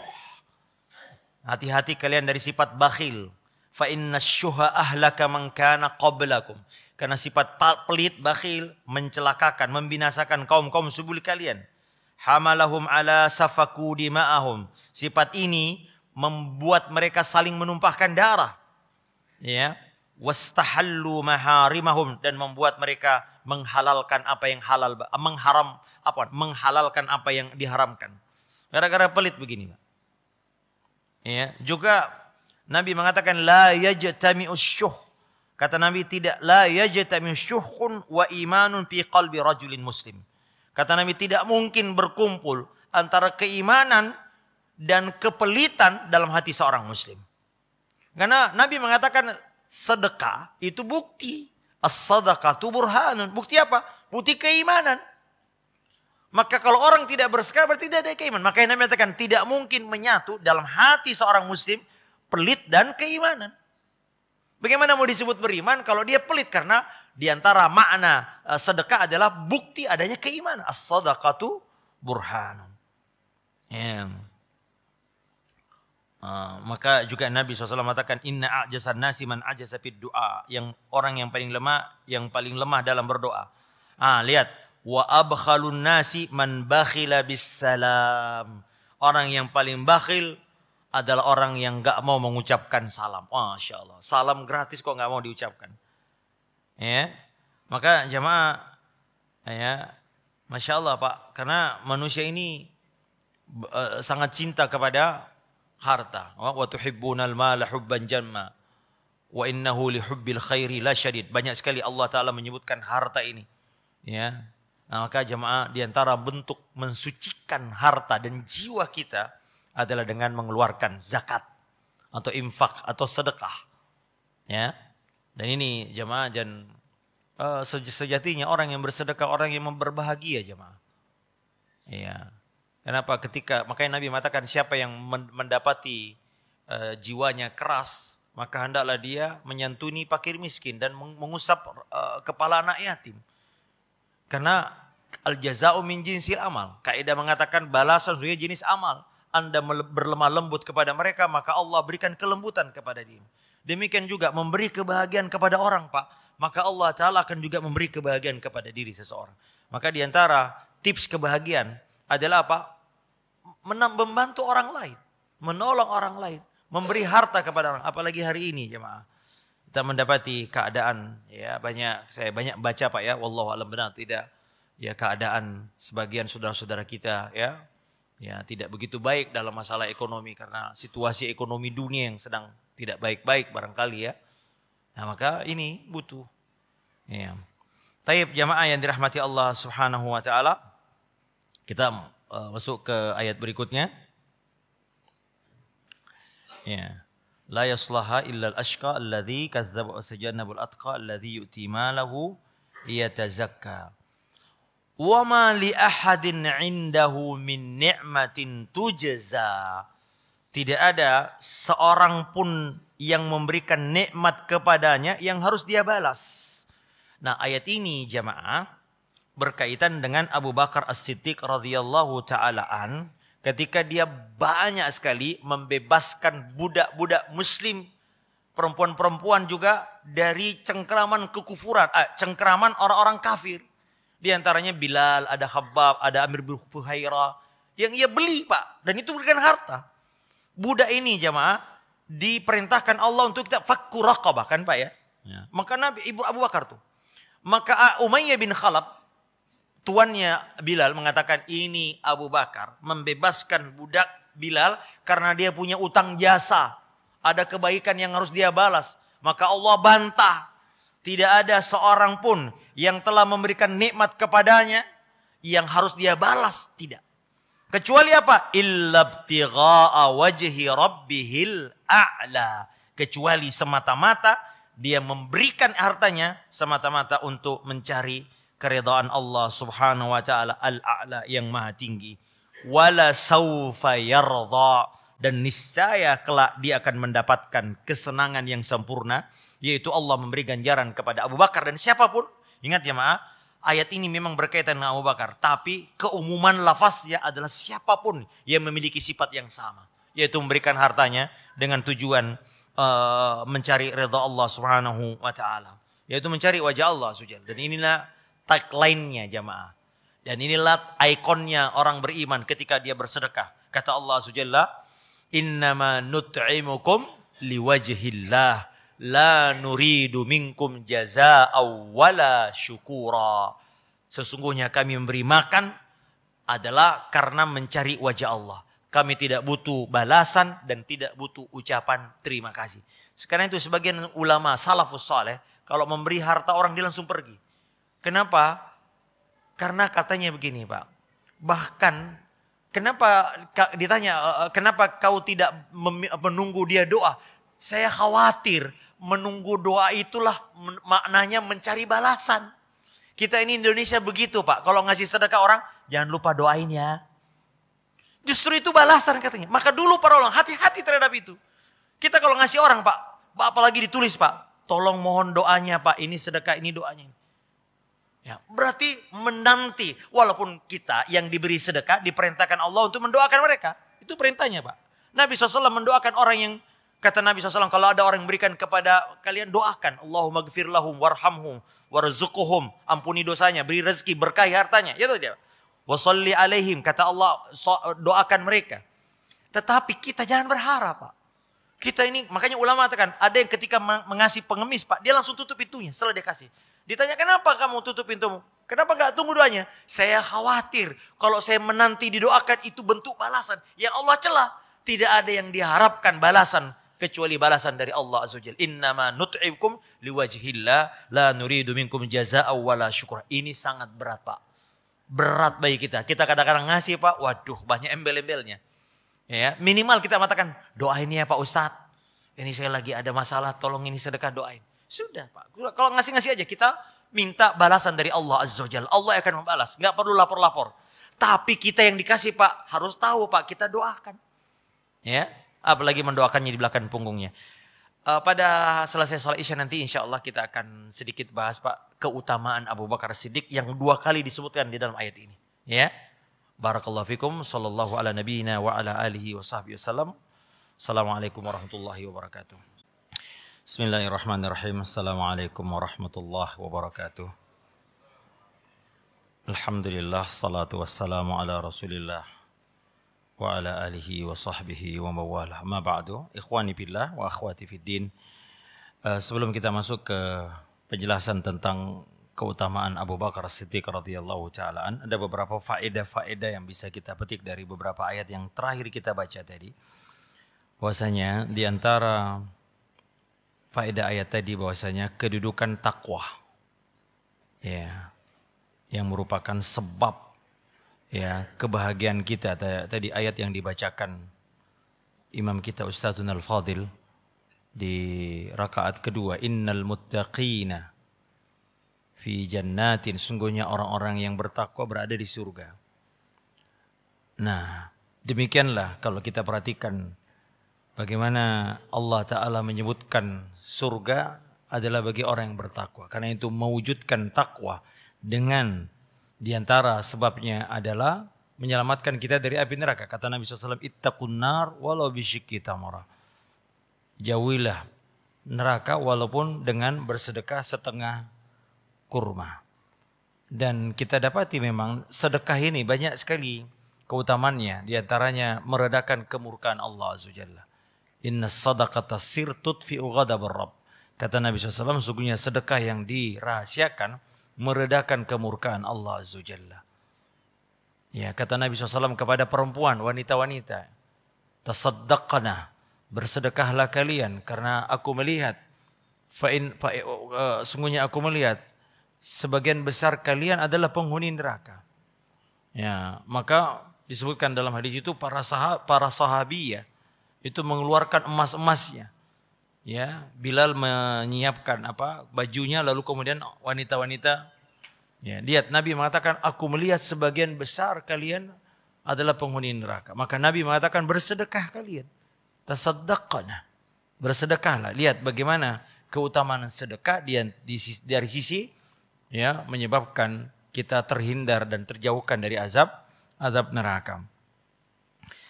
Speaker 1: Hati-hati kalian dari sifat bakhil fa syuha ahlaka man kana qablakum. Karena sifat pelit, bakhil, mencelakakan, membinasakan kaum-kaum subul kalian. Hamalahum ala safaku dima'ahum. Sifat ini membuat mereka saling menumpahkan darah. Ya, wastahallu maharimahum dan membuat mereka menghalalkan apa yang halal mengharam apa menghalalkan apa yang diharamkan gara-gara pelit begini Pak. ya juga Nabi mengatakan la yajtami syuh. Kata Nabi tidak la yajtami syuhun wa imanun fi qalbi rajulin muslim. Kata Nabi tidak mungkin berkumpul antara keimanan dan kepelitan dalam hati seorang muslim. Karena Nabi mengatakan sedekah itu bukti. As-sadaqah burhanun. Bukti apa? Bukti keimanan. Maka kalau orang tidak bersekah berarti tidak ada keimanan. Makanya Nabi mengatakan tidak mungkin menyatu dalam hati seorang muslim pelit dan keimanan. Bagaimana mau disebut beriman kalau dia pelit karena diantara makna eh, sedekah adalah bukti adanya keimanan. As-sadaqatu burhanun. Ya. Uh, maka juga Nabi SAW mengatakan inna ajasan nasi man ajasa doa yang orang yang paling lemah yang paling lemah dalam berdoa. Ah lihat wa abkhalun nasi man bakhila bis salam. Orang yang paling bakhil adalah orang yang gak mau mengucapkan salam. Masya Allah. Salam gratis kok gak mau diucapkan. Ya. Maka jamaah ya Masya Allah Pak, karena manusia ini uh, sangat cinta kepada harta. Wa tuhibbunal mala hubban jamma. Wa innahu li hubbil khairi la syadid. Banyak sekali Allah Ta'ala menyebutkan harta ini. Ya. Nah, maka jemaah diantara bentuk mensucikan harta dan jiwa kita adalah dengan mengeluarkan zakat atau infak atau sedekah. Ya. Dan ini jemaah dan uh, sejatinya orang yang bersedekah orang yang berbahagia jemaah. Iya. Kenapa ketika makanya Nabi mengatakan siapa yang mendapati uh, jiwanya keras maka hendaklah dia menyantuni pakir miskin dan mengusap uh, kepala anak yatim. Karena al jazau min jinsil amal. Kaidah mengatakan balasan sesuai jenis amal. Anda berlemah lembut kepada mereka, maka Allah berikan kelembutan kepada dia. Demikian juga memberi kebahagiaan kepada orang, Pak. Maka Allah Ta'ala akan juga memberi kebahagiaan kepada diri seseorang. Maka di antara tips kebahagiaan adalah apa? Membantu orang lain. Menolong orang lain. Memberi harta kepada orang. Apalagi hari ini, jemaah. Kita mendapati keadaan, ya banyak, saya banyak baca Pak ya, Wallahu alam benar, tidak ya keadaan sebagian saudara-saudara kita ya ya tidak begitu baik dalam masalah ekonomi karena situasi ekonomi dunia yang sedang tidak baik-baik barangkali ya. Nah, maka ini butuh. Ya. Taib jamaah yang dirahmati Allah Subhanahu wa taala. Kita uh, masuk ke ayat berikutnya. Ya. La yaslaha illa al-ashqa alladhi kadzdzaba wa sajanabul atqa alladhi yu'ti malahu yatazakka. Wa li ahadin indahu min ni'matin Tidak ada seorang pun yang memberikan nikmat kepadanya yang harus dia balas. Nah, ayat ini jamaah berkaitan dengan Abu Bakar As-Siddiq radhiyallahu taala an ketika dia banyak sekali membebaskan budak-budak muslim perempuan-perempuan juga dari cengkeraman kekufuran, eh, cengkeraman orang-orang kafir. Di antaranya Bilal, ada Habab, ada Amir bin Fuhaira. Yang ia beli pak. Dan itu bukan harta. Budak ini jamaah diperintahkan Allah untuk kita fakku bahkan kan pak ya. ya. Maka Nabi Ibu Abu Bakar tuh. Maka Umayyah bin Khalab tuannya Bilal mengatakan ini Abu Bakar membebaskan budak Bilal karena dia punya utang jasa. Ada kebaikan yang harus dia balas. Maka Allah bantah tidak ada seorang pun yang telah memberikan nikmat kepadanya yang harus dia balas, tidak. Kecuali apa? Illabtigha'a wajhi rabbihil a'la. Kecuali semata-mata dia memberikan hartanya semata-mata untuk mencari keridhaan Allah Subhanahu wa taala al-a'la yang maha tinggi. Wala saufa yarda dan niscaya kelak dia akan mendapatkan kesenangan yang sempurna yaitu Allah memberi ganjaran kepada Abu Bakar dan siapapun. Ingat ya maaf, ayat ini memang berkaitan dengan Abu Bakar, tapi keumuman lafaznya adalah siapapun yang memiliki sifat yang sama, yaitu memberikan hartanya dengan tujuan uh, mencari redha Allah Subhanahu wa taala, yaitu mencari wajah Allah Subhanahu Dan inilah tagline-nya jamaah Dan inilah ikonnya orang beriman ketika dia bersedekah. Kata Allah Subhanahu innama nut'imukum liwajhillah la nuridu minkum jazaa'a wala syukura. Sesungguhnya kami memberi makan adalah karena mencari wajah Allah. Kami tidak butuh balasan dan tidak butuh ucapan terima kasih. Sekarang itu sebagian ulama salafus saleh kalau memberi harta orang dia langsung pergi. Kenapa? Karena katanya begini, Pak. Bahkan kenapa ditanya eh, eh, kenapa kau tidak menunggu dia doa? Saya khawatir menunggu doa itulah maknanya mencari balasan. Kita ini Indonesia begitu Pak. Kalau ngasih sedekah orang, jangan lupa doain ya. Justru itu balasan katanya. Maka dulu para ulama hati-hati terhadap itu. Kita kalau ngasih orang Pak, apalagi ditulis Pak, tolong mohon doanya Pak, ini sedekah, ini doanya. Ya, berarti menanti walaupun kita yang diberi sedekah diperintahkan Allah untuk mendoakan mereka. Itu perintahnya Pak. Nabi SAW mendoakan orang yang Kata Nabi SAW, kalau ada orang yang berikan kepada kalian, doakan. Allahumma gfir lahum, warhamhum, warzukuhum. Ampuni dosanya, beri rezeki, berkahi hartanya. Itu ya dia. Wasalli alaihim, kata Allah, doakan mereka. Tetapi kita jangan berharap, Pak. Kita ini, makanya ulama katakan, ada yang ketika mengasih pengemis, Pak, dia langsung tutup pintunya setelah dia kasih. Ditanya, kenapa kamu tutup pintumu? Kenapa gak tunggu doanya? Saya khawatir kalau saya menanti didoakan itu bentuk balasan. Ya Allah celah, tidak ada yang diharapkan balasan kecuali balasan dari Allah Azza Jalla. Innama nut'imkum liwajhillah la nuridu minkum jazaa'a wala syukur. Ini sangat berat, Pak. Berat bagi kita. Kita kadang-kadang ngasih, Pak, waduh banyak embel-embelnya. Ya, minimal kita mengatakan, ini ya Pak Ustadz. Ini saya lagi ada masalah, tolong ini sedekah doain. Sudah Pak, kalau ngasih-ngasih aja kita minta balasan dari Allah Azza Jalla. Allah akan membalas, nggak perlu lapor-lapor. Tapi kita yang dikasih Pak, harus tahu Pak, kita doakan. Ya, apalagi mendoakannya di belakang punggungnya. Uh, pada selesai sholat isya nanti insya Allah kita akan sedikit bahas Pak keutamaan Abu Bakar Siddiq yang dua kali disebutkan di dalam ayat ini. Ya. Barakallahu fikum. Sallallahu ala nabiyina wa ala alihi wa sahbihi wasallam. Assalamualaikum warahmatullahi wabarakatuh. Bismillahirrahmanirrahim. Assalamualaikum warahmatullahi wabarakatuh. Alhamdulillah. Salatu wassalamu ala rasulillah wa ala alihi wa sahbihi wa mawalah. Ma ba'du, ikhwani billah wa akhwati fid din. Eh, sebelum kita masuk ke penjelasan tentang keutamaan Abu Bakar Siddiq radhiyallahu taalaan, ada beberapa faedah-faedah yang bisa kita petik dari beberapa ayat yang terakhir kita baca tadi. Bahwasanya di antara faedah ayat tadi bahwasanya kedudukan takwa. Ya. yang merupakan sebab ya kebahagiaan kita tadi ayat yang dibacakan imam kita Ustazun Al-Fadil di rakaat kedua innal muttaqina fi jannatin sungguhnya orang-orang yang bertakwa berada di surga nah demikianlah kalau kita perhatikan bagaimana Allah taala menyebutkan surga adalah bagi orang yang bertakwa karena itu mewujudkan takwa dengan di antara sebabnya adalah menyelamatkan kita dari api neraka. Kata Nabi SAW, ittaqun nar walau bisyikki tamara. Jauhilah neraka walaupun dengan bersedekah setengah kurma. Dan kita dapati memang sedekah ini banyak sekali keutamannya. Di antaranya meredakan kemurkaan Allah Azza Inna sadaqata sir tutfi'u ghadabar Kata Nabi SAW, sungguhnya sedekah yang dirahasiakan meredakan kemurkaan Allah Azza Jalla. Ya, kata Nabi SAW kepada perempuan, wanita-wanita, tasaddaqna, bersedekahlah kalian karena aku melihat fa'in fa, uh, sungguhnya aku melihat sebagian besar kalian adalah penghuni neraka. Ya, maka disebutkan dalam hadis itu para sah para sahabi ya itu mengeluarkan emas-emasnya ya Bilal menyiapkan apa bajunya lalu kemudian wanita-wanita ya lihat Nabi mengatakan aku melihat sebagian besar kalian adalah penghuni neraka maka Nabi mengatakan bersedekah kalian tasaddaqana bersedekahlah lihat bagaimana keutamaan sedekah di, di, dari sisi ya menyebabkan kita terhindar dan terjauhkan dari azab azab neraka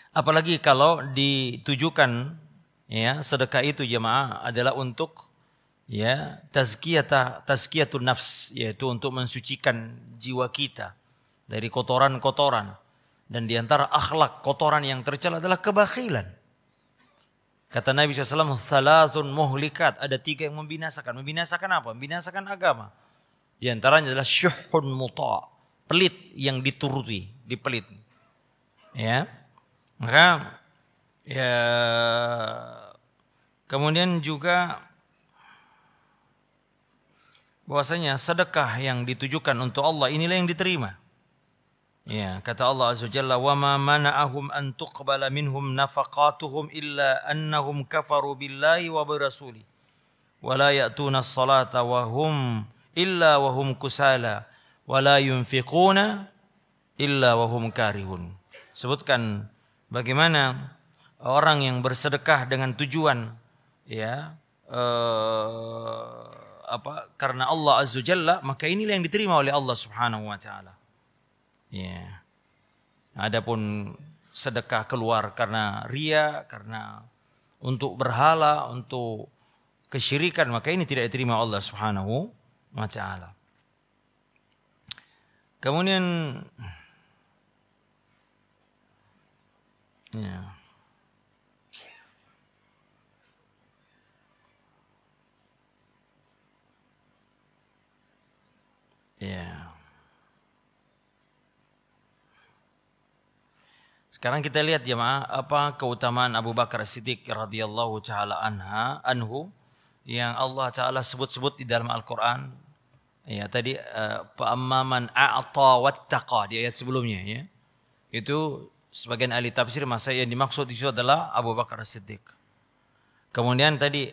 Speaker 1: apalagi kalau ditujukan ya sedekah itu jemaah adalah untuk ya tazkiyata tazkiyatun nafs yaitu untuk mensucikan jiwa kita dari kotoran-kotoran dan di antara akhlak kotoran yang tercela adalah kebakhilan. Kata Nabi SAW, Thalatun muhlikat. Ada tiga yang membinasakan. Membinasakan apa? Membinasakan agama. Di antaranya adalah syuhun muta. Pelit yang dituruti, dipelit. Ya. Maka Ya kemudian juga bahwasanya sedekah yang ditujukan untuk Allah inilah yang diterima. Ya, kata Allah Azza Jalla, "Wa ma mana'ahum an tuqbala minhum nafaqatuhum illa annahum kafaru billahi wa bi rasuli wa la ya'tuna as-salata wa hum illa wa hum kusala wa la yunfiquna illa wa hum karihun." Sebutkan bagaimana orang yang bersedekah dengan tujuan ya eh, apa karena Allah azza jalla maka inilah yang diterima oleh Allah subhanahu wa taala ya adapun sedekah keluar karena ria karena untuk berhala untuk kesyirikan maka ini tidak diterima Allah subhanahu wa taala kemudian ya Ya. Sekarang kita lihat ya maaf, apa keutamaan Abu Bakar Siddiq radhiyallahu taala anha anhu yang Allah taala sebut-sebut di dalam Al-Qur'an. Ya, tadi eh, amman a'ta wattaqa di ayat sebelumnya ya. Itu sebagian ahli tafsir masa yang dimaksud di situ adalah Abu Bakar Siddiq. Kemudian tadi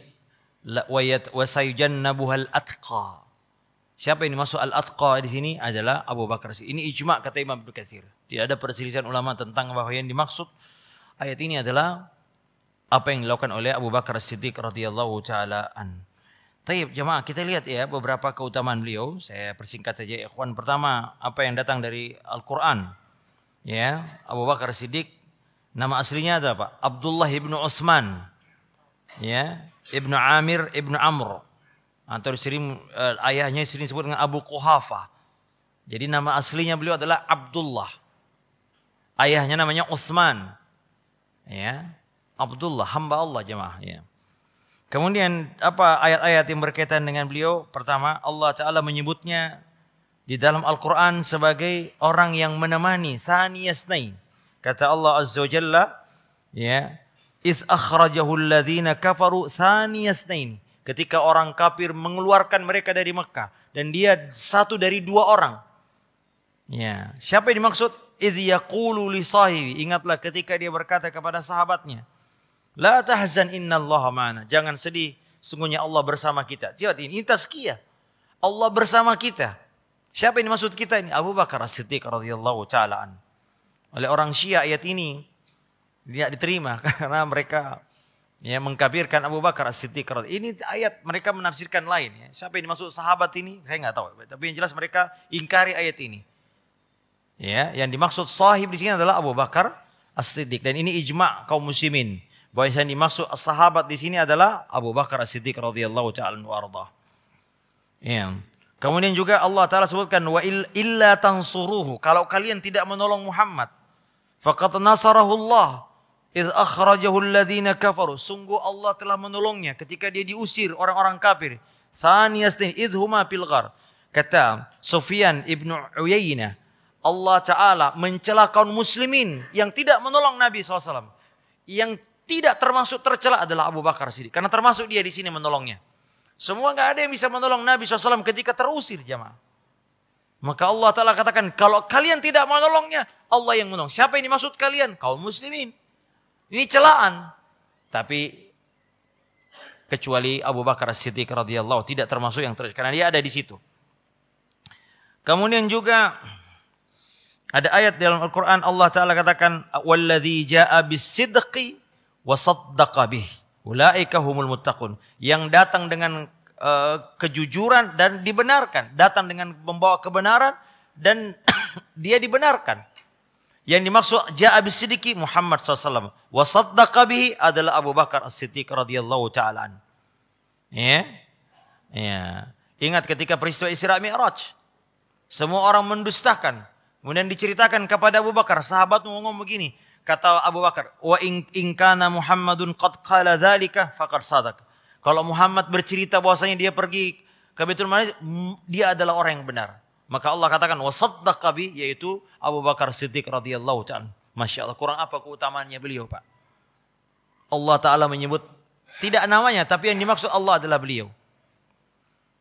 Speaker 1: wayat wasayujannabuhal atqa Siapa yang dimaksud al-atqa di sini adalah Abu Bakar. Ini ijma kata Imam Ibnu Katsir. Tidak ada perselisihan ulama tentang bahwa yang dimaksud ayat ini adalah apa yang dilakukan oleh Abu Bakar Siddiq radhiyallahu taala an. Taib jemaah kita lihat ya beberapa keutamaan beliau. Saya persingkat saja ikhwan. Pertama, apa yang datang dari Al-Qur'an. Ya, Abu Bakar Siddiq nama aslinya ada apa? Abdullah ibnu Utsman. Ya, ibnu Amir ibnu Amr atau sering uh, eh, ayahnya sering disebut dengan Abu Quhafa. Jadi nama aslinya beliau adalah Abdullah. Ayahnya namanya Uthman. Ya. Abdullah hamba Allah jemaah ya. Kemudian apa ayat-ayat yang berkaitan dengan beliau? Pertama, Allah Ta'ala menyebutnya di dalam Al-Quran sebagai orang yang menemani. Thaniyasnai. Kata Allah Azza wa Jalla, ya, is akhrajahu alladhina kafaru thaniyasnaini ketika orang kafir mengeluarkan mereka dari Mekah dan dia satu dari dua orang. Ya, siapa yang dimaksud? Ingatlah ketika dia berkata kepada sahabatnya, "La tahzan innallaha mana? Jangan sedih, sungguhnya Allah bersama kita. Lihat ini, ini Allah bersama kita. Siapa yang dimaksud kita ini? Abu Bakar As-Siddiq radhiyallahu taala Oleh orang Syiah ayat ini tidak diterima karena mereka ya mengkabirkan Abu Bakar As-Siddiq ini ayat mereka menafsirkan lain ya. siapa yang dimaksud sahabat ini saya nggak tahu tapi yang jelas mereka ingkari ayat ini ya yang dimaksud sahib di sini adalah Abu Bakar As-Siddiq dan ini ijma kaum muslimin bahwa yang dimaksud sahabat di sini adalah Abu Bakar As-Siddiq radhiyallahu taala warda ya kemudian juga Allah taala sebutkan wa illa tansuruhu kalau kalian tidak menolong Muhammad faqad nasarahu Allah Iz kafaru. Sungguh Allah telah menolongnya ketika dia diusir orang-orang kafir. Thaniyastin idhuma Kata Sufyan ibnu Uyainah, Allah Ta'ala mencela kaum muslimin yang tidak menolong Nabi SAW. Yang tidak termasuk tercela adalah Abu Bakar Siddiq. Karena termasuk dia di sini menolongnya. Semua nggak ada yang bisa menolong Nabi SAW ketika terusir jamaah. Maka Allah Ta'ala katakan, kalau kalian tidak menolongnya, Allah yang menolong. Siapa yang dimaksud kalian? Kaum muslimin. Ini celaan. Tapi kecuali Abu Bakar Siddiq radhiyallahu tidak termasuk yang terjadi karena dia ada di situ. Kemudian juga ada ayat dalam Al-Qur'an Allah taala katakan walladzi jaa bis-sidqi wa saddaqa bih ulaika humul muttaqun yang datang dengan uh, kejujuran dan dibenarkan, datang dengan membawa kebenaran dan dia dibenarkan. Yang dimaksud ja'a Siddiqi Muhammad SAW. Wa saddaqa bihi adalah Abu Bakar As-Siddiq radhiyallahu taala Ya. Ya. Ingat ketika peristiwa Isra Mi'raj. Semua orang mendustakan. Kemudian diceritakan kepada Abu Bakar, sahabat ngomong begini. Kata Abu Bakar, "Wa in, in Muhammadun qad qala dzalika faqad sadak, Kalau Muhammad bercerita bahwasanya dia pergi ke Baitul Manis. dia adalah orang yang benar. Maka Allah katakan wasaddaqa kabi yaitu Abu Bakar Siddiq radhiyallahu taala. Masya Allah, kurang apa keutamaannya beliau, Pak? Allah taala menyebut tidak namanya tapi yang dimaksud Allah adalah beliau.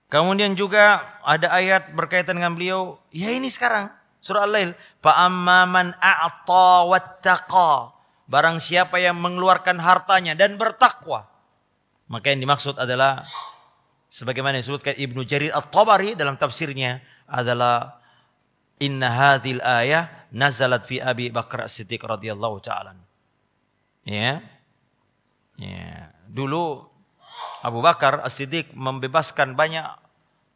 Speaker 1: Kemudian juga ada ayat berkaitan dengan beliau, ya ini sekarang surah Al-Lail, Fa'amman amman a'ta wattaqa. Barang siapa yang mengeluarkan hartanya dan bertakwa. Maka yang dimaksud adalah sebagaimana disebutkan Ibnu Jarir al tabari dalam tafsirnya, adalah inna hadhil ayah nazalat fi Abi Bakar Siddiq radhiyallahu taala. Ya. Ya, dulu Abu Bakar As-Siddiq membebaskan banyak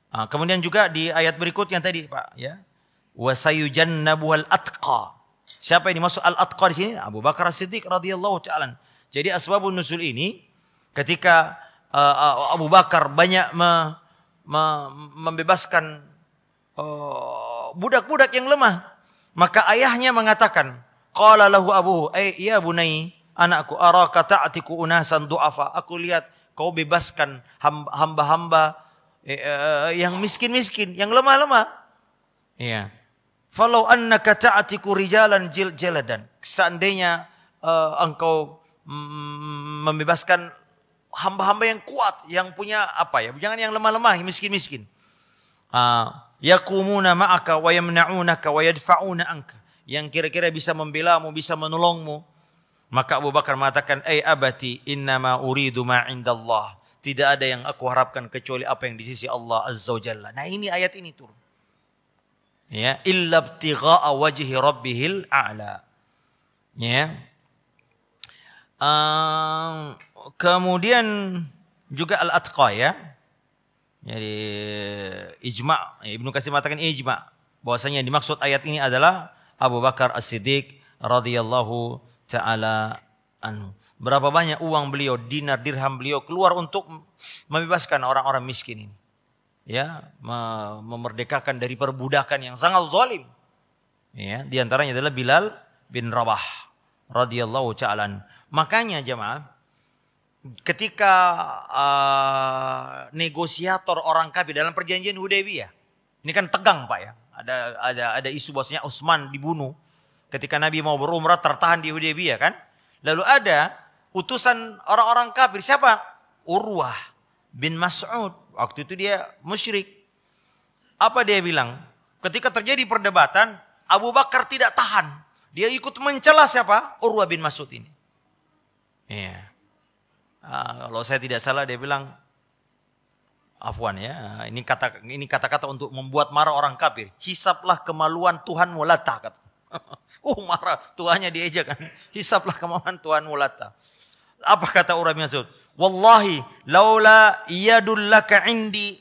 Speaker 1: nah, kemudian juga di ayat berikutnya tadi Pak ya. Wa sayujannabul atqa. Siapa ini masuk al-atqa di sini? Abu Bakar As-Siddiq radhiyallahu taala. Jadi asbabun nuzul ini ketika uh, Abu Bakar banyak me, me, membebaskan Oh, budak-budak yang lemah. Maka ayahnya mengatakan, qala lahu abu eh ya bunai, anakku araka ta'atiku unasan du'afa." Aku lihat kau bebaskan hamba-hamba eh, eh, yang miskin-miskin, yang lemah-lemah. Iya. Falau annaka ta'tiku rijalan jil jeladan Seandainya uh, engkau mm, membebaskan hamba-hamba yang kuat, yang punya apa ya? Jangan yang lemah-lemah, miskin-miskin. Ah, yaqumuna ma'aka wa yamna'unaka wa yadfa'una anka yang kira-kira bisa membelamu, bisa menolongmu. Maka Abu Bakar mengatakan, "Ai abati, innama uridu ma indallah." Tidak ada yang aku harapkan kecuali apa yang di sisi Allah Azza wajalla Nah, ini ayat ini turun. Ya, illa ibtigha'a wajhi rabbihil a'la. Ya. Um, kemudian juga al-atqa ya. Jadi ijma, Ibnu Katsir mengatakan ijma bahwasanya yang dimaksud ayat ini adalah Abu Bakar As-Siddiq radhiyallahu taala anhu. Berapa banyak uang beliau, dinar, dirham beliau keluar untuk membebaskan orang-orang miskin ini. Ya, memerdekakan dari perbudakan yang sangat zalim. Ya, di antaranya adalah Bilal bin Rabah radhiyallahu taala. Makanya jemaah, ketika uh, negosiator orang kafir dalam perjanjian Hudaybiyah. Ya. Ini kan tegang Pak ya. Ada ada ada isu bahwasanya Utsman dibunuh ketika Nabi mau berumrah tertahan di Hudaybiyah kan. Lalu ada utusan orang-orang kafir siapa? Urwah bin Mas'ud. Waktu itu dia musyrik. Apa dia bilang? Ketika terjadi perdebatan, Abu Bakar tidak tahan. Dia ikut mencela siapa? Urwah bin Mas'ud ini. Iya. Yeah. Ah, kalau saya tidak salah dia bilang afwan ya. Ini kata ini kata-kata untuk membuat marah orang kafir. Hisaplah kemaluan Tuhan mulata kata. uh marah Tuhannya diejek kan. Hisaplah kemaluan Tuhan mulata. Apa kata orang yang Wallahi laula iyadul laka indi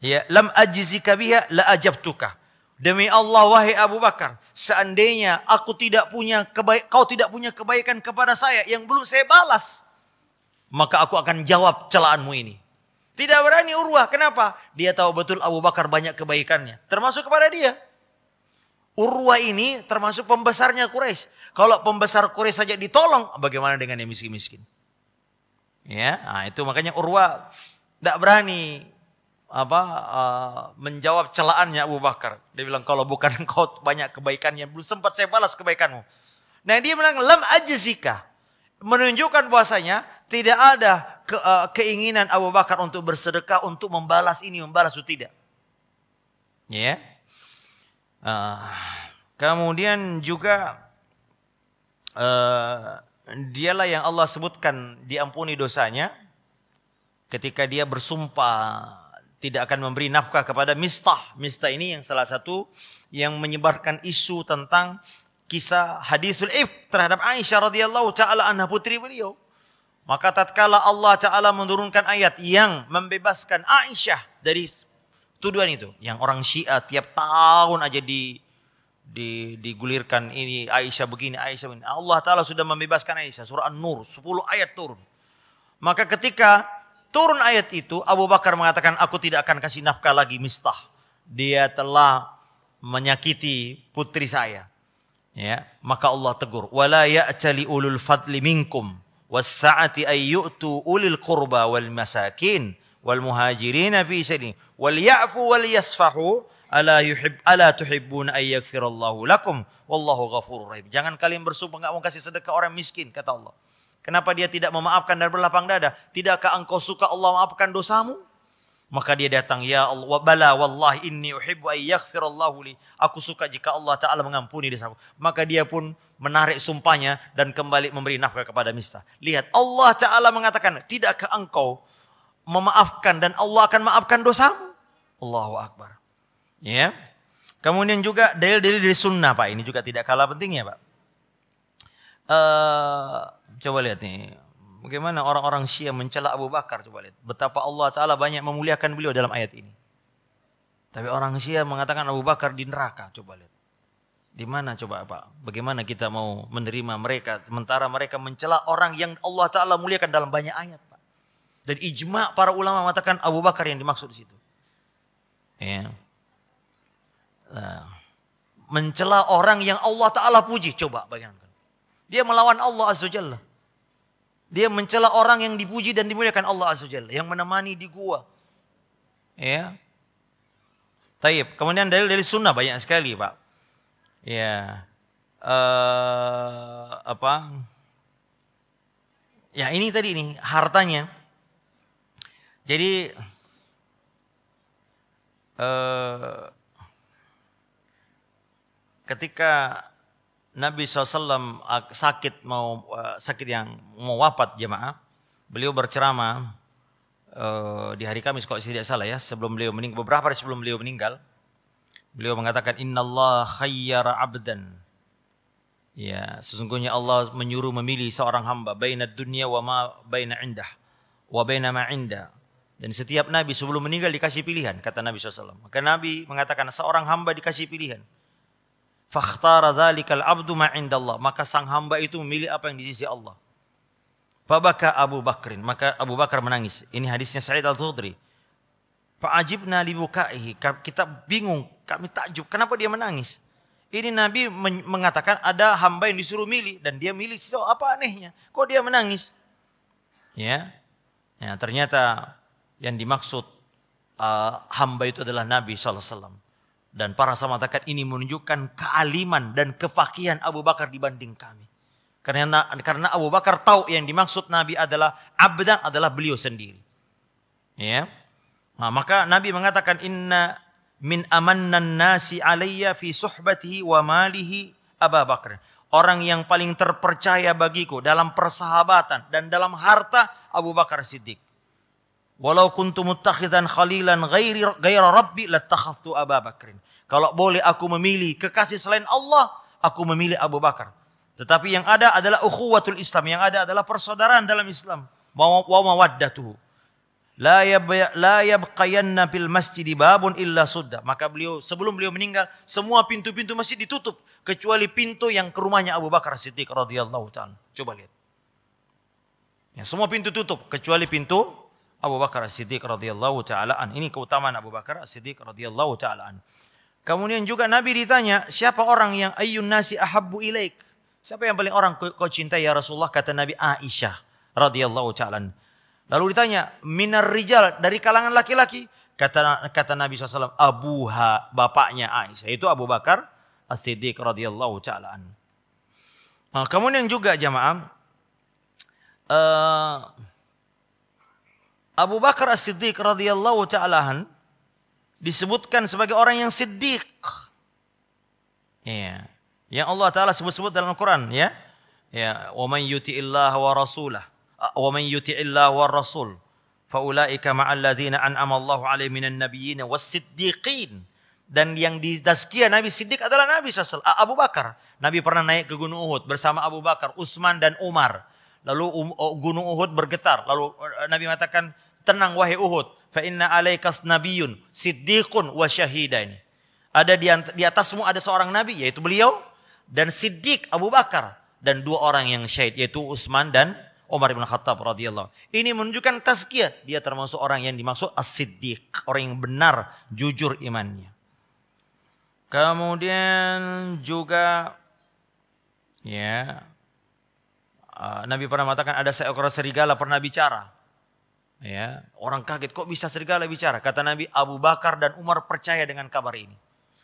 Speaker 1: ya lam ajizika biha la ajabtuka. Demi Allah wahai Abu Bakar, seandainya aku tidak punya kebaik, kau tidak punya kebaikan kepada saya yang belum saya balas, maka aku akan jawab celaanmu ini. Tidak berani Urwah, kenapa? Dia tahu betul Abu Bakar banyak kebaikannya, termasuk kepada dia. Urwah ini termasuk pembesarnya Quraisy. Kalau pembesar Quraisy saja ditolong, bagaimana dengan yang miskin-miskin? Ya, nah itu makanya Urwah tidak berani apa uh, menjawab celaannya Abu Bakar. Dia bilang kalau bukan engkau banyak kebaikannya, belum sempat saya balas kebaikanmu. Nah dia bilang lam ajzika menunjukkan bahwasanya tidak ada ke, uh, keinginan Abu Bakar untuk bersedekah untuk membalas ini, membalas itu tidak. Ya. Yeah. Uh, kemudian juga uh, dialah yang Allah sebutkan diampuni dosanya ketika dia bersumpah tidak akan memberi nafkah kepada Mistah. Mistah ini yang salah satu yang menyebarkan isu tentang kisah hadisul ib terhadap Aisyah radhiyallahu taala anha putri beliau. Maka tatkala Allah Ta'ala menurunkan ayat yang membebaskan Aisyah dari tuduhan itu. Yang orang Syiah tiap tahun aja di, di digulirkan ini Aisyah begini, Aisyah begini. Allah Ta'ala sudah membebaskan Aisyah. Surah An-Nur, 10 ayat turun. Maka ketika turun ayat itu, Abu Bakar mengatakan, aku tidak akan kasih nafkah lagi mistah. Dia telah menyakiti putri saya. Ya, maka Allah tegur, "Wala cali ulul fadli minkum." was-sa'ati ayyutu ulil qurba wal masakin wal muhajirin fi sabili wal ya'fu wal yasfahu ala yuhib ala tuhibbun ay yaghfirallahu lakum wallahu ghafurur rahim. Jangan kalian bersumpah enggak mau kasih sedekah orang miskin kata Allah. Kenapa dia tidak memaafkan dan berlapang dada? Tidakkah engkau suka Allah maafkan dosamu? Maka dia datang, ya Allah, bala wallah inni uhibbu ay li. Aku suka jika Allah Ta'ala mengampuni dosaku. Maka dia pun menarik sumpahnya dan kembali memberi nafkah kepada misa Lihat, Allah Ta'ala mengatakan, tidakkah engkau memaafkan dan Allah akan maafkan dosamu? Allahu Akbar. Ya. Kemudian juga dalil-dalil dari sunnah Pak. Ini juga tidak kalah pentingnya Pak. Uh, coba lihat nih. Bagaimana orang-orang Syiah mencela Abu Bakar coba lihat. Betapa Allah Taala banyak memuliakan beliau dalam ayat ini. Tapi orang Syiah mengatakan Abu Bakar di neraka coba lihat. Di mana coba apa? Bagaimana kita mau menerima mereka sementara mereka mencela orang yang Allah Taala muliakan dalam banyak ayat, Pak. Dan ijma para ulama mengatakan Abu Bakar yang dimaksud di situ. Ya. Nah, mencela orang yang Allah Taala puji, coba bayangkan. Dia melawan Allah Azza Jalla. Dia mencela orang yang dipuji dan dimuliakan Allah Azza Jalla yang menemani di gua. Ya. Taib. Kemudian dalil dari sunnah banyak sekali, Pak. Ya. Uh, apa? Ya, ini tadi ini hartanya. Jadi uh, ketika Nabi SAW ah, sakit mau ah, sakit yang mau wafat jemaah, beliau berceramah uh, di hari Kamis kalau tidak salah ya, sebelum beliau meninggal beberapa hari sebelum beliau meninggal, beliau mengatakan Inna Allah khayyara abdan. Ya, sesungguhnya Allah menyuruh memilih seorang hamba baina dunia wa ma baina indah wa baina ma indah. Dan setiap nabi sebelum meninggal dikasih pilihan kata Nabi SAW. Maka Nabi mengatakan seorang hamba dikasih pilihan fakhtara dzalikal abdu ma maka sang hamba itu memilih apa yang di sisi Allah Fabaka Abu Bakrin maka Abu Bakar menangis ini hadisnya Sa'id al tudri Fa'ajibna libukaihi. kita bingung kami takjub kenapa dia menangis ini Nabi mengatakan ada hamba yang disuruh milih dan dia milih so apa anehnya kok dia menangis ya ya ternyata yang dimaksud uh, hamba itu adalah Nabi saw. Dan para sahabat mengatakan ini menunjukkan kealiman dan kefakihan Abu Bakar dibanding kami. Karena karena Abu Bakar tahu yang dimaksud Nabi adalah abdan adalah beliau sendiri. Ya. Nah, maka Nabi mengatakan inna min amannan nasi alayya fi suhbatihi wa malihi Abu Bakar. Orang yang paling terpercaya bagiku dalam persahabatan dan dalam harta Abu Bakar Siddiq. Walau kuntu mutakhidan khalilan ghairi ghaira rabbi latakhadtu Abu Bakrin. Kalau boleh aku memilih kekasih selain Allah, aku memilih Abu Bakar. Tetapi yang ada adalah ukhuwatul Islam, yang ada adalah persaudaraan dalam Islam. Wa mawaddatuhu. La la yabqayanna fil masjid babun illa sudda. Maka beliau sebelum beliau meninggal, semua pintu-pintu masjid ditutup kecuali pintu yang ke rumahnya Abu Bakar Siddiq radhiyallahu taala. Coba lihat. Ya, semua pintu tutup kecuali pintu Abu Bakar As-Siddiq radhiyallahu taala an. Ini keutamaan Abu Bakar As-Siddiq radhiyallahu taala an. Kemudian juga Nabi ditanya, siapa orang yang ayyun nasi ahabbu ilaik? Siapa yang paling orang kau cintai ya Rasulullah? Kata Nabi Aisyah radhiyallahu taala. Lalu ditanya, minar rijal dari kalangan laki-laki? Kata kata Nabi SAW, abuha bapaknya Aisyah. Itu Abu Bakar As-Siddiq radhiyallahu taala an. Nah, kemudian juga jamaah uh, Abu Bakar As-Siddiq radhiyallahu taala disebutkan sebagai orang yang siddiq. Ya. Yang Allah taala sebut-sebut dalam Al-Qur'an, ya. Ya, "Wa man yuti'illah wa rasulah, wa man yuti'illah wa rasul, faulaika ma'alladziina an'ama Allahu 'alaihim minan nabiyyin was-siddiqin." Dan yang di tazkiyah Nabi Siddiq adalah Nabi SAW, Abu Bakar. Nabi pernah naik ke Gunung Uhud bersama Abu Bakar, Utsman dan Umar. Lalu um, oh, Gunung Uhud bergetar. Lalu uh, Nabi mengatakan, tenang wahai Uhud, fa inna alaikas nabiyun siddiqun wa syahidain. Ada di, di atasmu ada seorang nabi yaitu beliau dan siddiq Abu Bakar dan dua orang yang syahid yaitu Utsman dan Umar bin Khattab radhiyallahu. Ini menunjukkan tazkiyah, dia termasuk orang yang dimaksud as-siddiq, orang yang benar, jujur imannya. Kemudian juga ya uh, Nabi pernah mengatakan ada seekor serigala pernah bicara. Ya, orang kaget kok bisa serigala bicara. Kata Nabi Abu Bakar dan Umar percaya dengan kabar ini.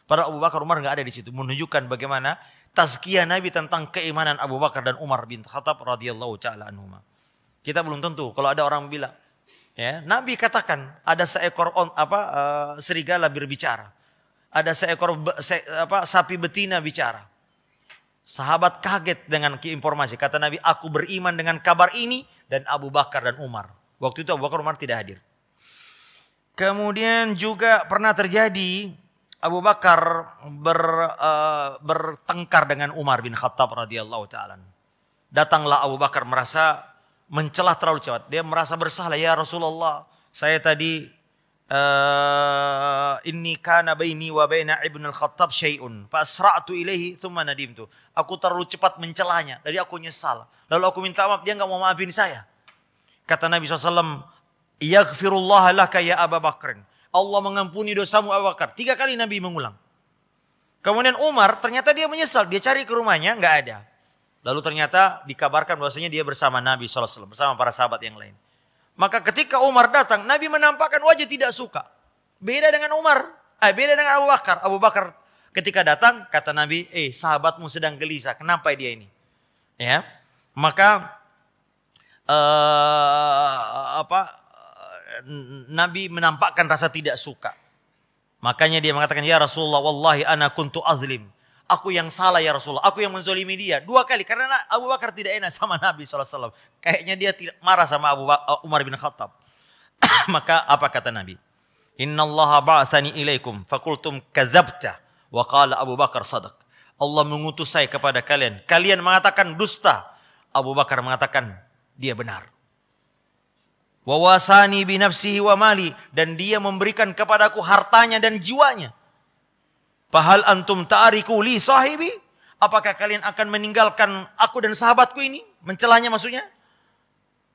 Speaker 1: Padahal Abu Bakar Umar nggak ada di situ. Menunjukkan bagaimana tazkiyah Nabi tentang keimanan Abu Bakar dan Umar bin Khattab radhiyallahu taala anhuma. Kita belum tentu kalau ada orang bilang ya, Nabi katakan ada seekor on, apa uh, serigala berbicara. Ada seekor be, se, apa sapi betina bicara. Sahabat kaget dengan informasi. Kata Nabi, aku beriman dengan kabar ini dan Abu Bakar dan Umar. Waktu itu Abu Bakar Umar tidak hadir. Kemudian juga pernah terjadi Abu Bakar ber, uh, bertengkar dengan Umar bin Khattab radhiyallahu taala. Datanglah Abu Bakar merasa mencelah terlalu cepat. Dia merasa bersalah, ya Rasulullah, saya tadi uh, eh, ini kana baini wa baina Ibn al-Khattab syai'un fa asra'tu ilaihi thumma nadimtu. Aku terlalu cepat mencelahnya. Jadi aku nyesal. Lalu aku minta maaf, dia nggak mau maafin saya. Kata Nabi SAW, Yaghfirullah laka ya Abu Bakar. Allah mengampuni dosamu Abu Bakar. Tiga kali Nabi mengulang. Kemudian Umar ternyata dia menyesal. Dia cari ke rumahnya, nggak ada. Lalu ternyata dikabarkan bahwasanya dia bersama Nabi SAW, bersama para sahabat yang lain. Maka ketika Umar datang, Nabi menampakkan wajah tidak suka. Beda dengan Umar, eh, beda dengan Abu Bakar. Abu Bakar ketika datang, kata Nabi, eh sahabatmu sedang gelisah, kenapa dia ini? Ya, maka Eh, apa Nabi menampakkan rasa tidak suka. Makanya dia mengatakan, "Ya Rasulullah, wallahi ana kuntu azlim." Aku yang salah ya Rasulullah, aku yang menzolimi dia. Dua kali, karena Abu Bakar tidak enak sama Nabi SAW. Kayaknya dia tidak marah sama Abu Bakar eh, Umar bin Khattab. Maka apa kata Nabi? Inna Allah ba'athani ilaikum fakultum kazabta. Wa qala Abu Bakar sadaq. Allah mengutus saya kepada kalian. Kalian mengatakan dusta. Abu Bakar mengatakan dia benar. Wawasani binafsihi wa mali. Dan dia memberikan kepadaku hartanya dan jiwanya. Pahal antum ta'ariku li sahibi. Apakah kalian akan meninggalkan aku dan sahabatku ini? Mencelahnya maksudnya?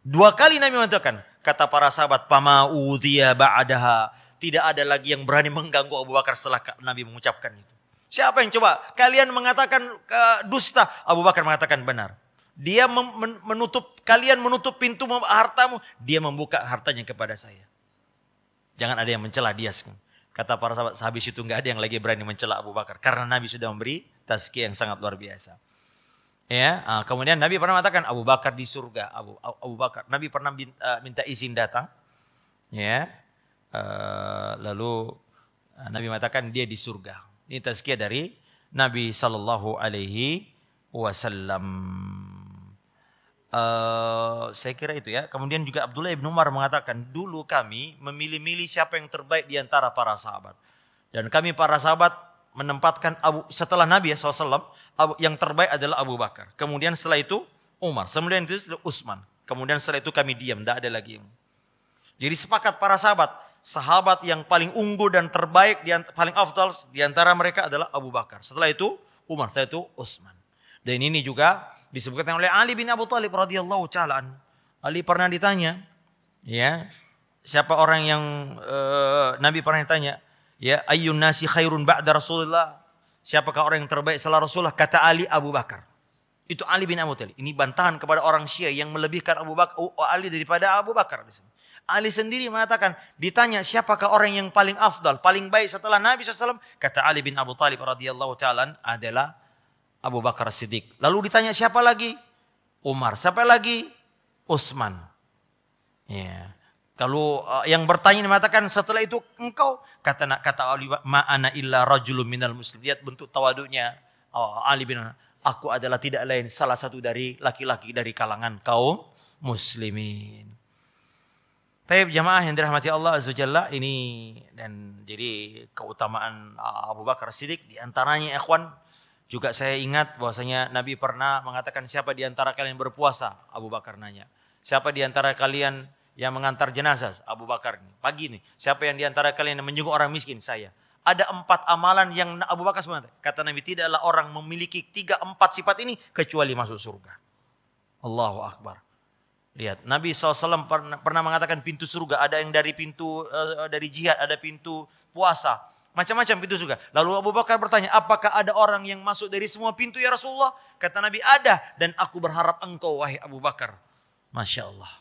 Speaker 1: Dua kali Nabi mengatakan. Kata para sahabat, Pama udhiya adaha, Tidak ada lagi yang berani mengganggu Abu Bakar setelah Nabi mengucapkan itu. Siapa yang coba? Kalian mengatakan uh, dusta. Abu Bakar mengatakan benar. Dia menutup kalian menutup pintu hartamu, dia membuka hartanya kepada saya. Jangan ada yang mencela dia. Kata para sahabat, habis itu nggak ada yang lagi berani mencela Abu Bakar karena Nabi sudah memberi tazkiyah yang sangat luar biasa. Ya, ah, kemudian Nabi pernah mengatakan Abu Bakar di surga, Abu Abu Bakar. Nabi pernah ah, minta izin datang. Ya. Ah, lalu Nabi mengatakan dia di surga. Ini tazkiyah dari Nabi sallallahu alaihi wasallam. Eh, saya kira itu ya. Kemudian juga Abdullah bin Umar mengatakan, dulu kami memilih-milih siapa yang terbaik di antara para sahabat. Dan kami para sahabat menempatkan Abu setelah Nabi ya SAW, Abu, yang terbaik adalah Abu Bakar. Kemudian setelah itu Umar. Kemudian itu Utsman. Kemudian setelah itu kami diam, tidak ada lagi. Jadi sepakat para sahabat, sahabat yang paling unggul dan terbaik, paling afdal di antara mereka adalah Abu Bakar. Setelah itu Umar, setelah itu Utsman. Dan ini juga disebutkan oleh Ali bin Abu Talib radhiyallahu taala. Ali pernah ditanya, ya, siapa orang yang uh, Nabi pernah ditanya, ya, ayyun nasi khairun ba'da Rasulullah? Siapakah orang yang terbaik setelah Rasulullah? Kata Ali Abu Bakar. Itu Ali bin Abu Talib. Ini bantahan kepada orang Syiah yang melebihkan Abu Bakar oh, oh, Ali daripada Abu Bakar Ali sendiri mengatakan, ditanya siapakah orang yang paling afdal, paling baik setelah Nabi SAW? Kata Ali bin Abu Talib radhiyallahu taala adalah Abu Bakar Siddiq. Lalu ditanya siapa lagi? Umar. Siapa lagi? Utsman. Ya. Kalau eh, yang bertanya mengatakan setelah itu engkau kata nak kata Ali ma'ana illa rajulun minal muslim. Lihat bentuk tawadunya oh, Ali bin aku adalah tidak lain salah satu dari laki-laki dari kalangan kaum muslimin. Tapi jamaah yang dirahmati Allah Azza Jalla ini dan jadi keutamaan eh, Abu Bakar Siddiq diantaranya ikhwan juga saya ingat bahwasanya Nabi pernah mengatakan siapa di antara kalian berpuasa? Abu Bakar nanya. Siapa di antara kalian yang mengantar jenazah? Abu Bakar. Pagi ini. Siapa yang di antara kalian yang menjenguk orang miskin? Saya. Ada empat amalan yang Abu Bakar sebenarnya. Kata Nabi tidaklah orang memiliki tiga empat sifat ini kecuali masuk surga. Allahu Akbar. Lihat, Nabi SAW pernah, mengatakan pintu surga. Ada yang dari pintu eh, eh, dari jihad, ada pintu puasa Macam-macam pintu juga. Lalu Abu Bakar bertanya, apakah ada orang yang masuk dari semua pintu ya Rasulullah? Kata Nabi, ada. Dan aku berharap engkau wahai Abu Bakar. Masya Allah.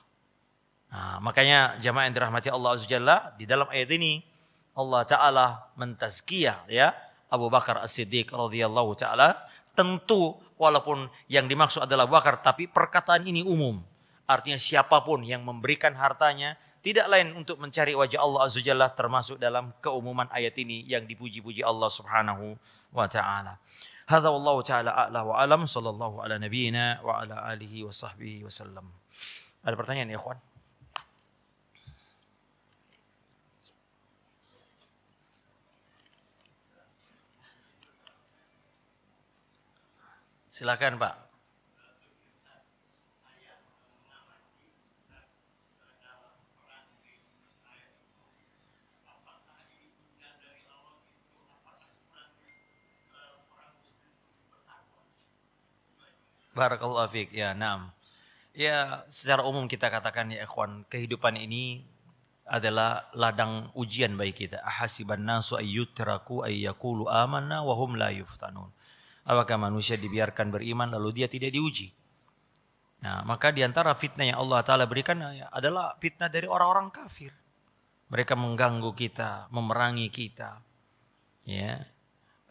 Speaker 1: Nah, makanya jamaah yang dirahmati Allah Azza di dalam ayat ini Allah Ta'ala mentazkiyah ya Abu Bakar As-Siddiq radhiyallahu ta'ala tentu walaupun yang dimaksud adalah Bakar tapi perkataan ini umum artinya siapapun yang memberikan hartanya tidak lain untuk mencari wajah Allah Azza Jalla termasuk dalam keumuman ayat ini yang dipuji-puji Allah Subhanahu wa taala. Hadza wallahu taala a'la wa alam sallallahu ala nabiyyina wa ala alihi wa sahbihi wasallam. Ada pertanyaan ya, ikhwan? Silakan, Pak. Barakallahu fiik. Ya, naam. Ya, secara umum kita katakan ya ikhwan, kehidupan ini adalah ladang ujian bagi kita. Ahasiban nasu ayyutraku ayyakulu amanna wa hum la yuftanun. Apakah manusia dibiarkan beriman lalu dia tidak diuji? Nah, maka diantara fitnah yang Allah Ta'ala berikan ya, adalah fitnah dari orang-orang kafir. Mereka mengganggu kita, memerangi kita. Ya,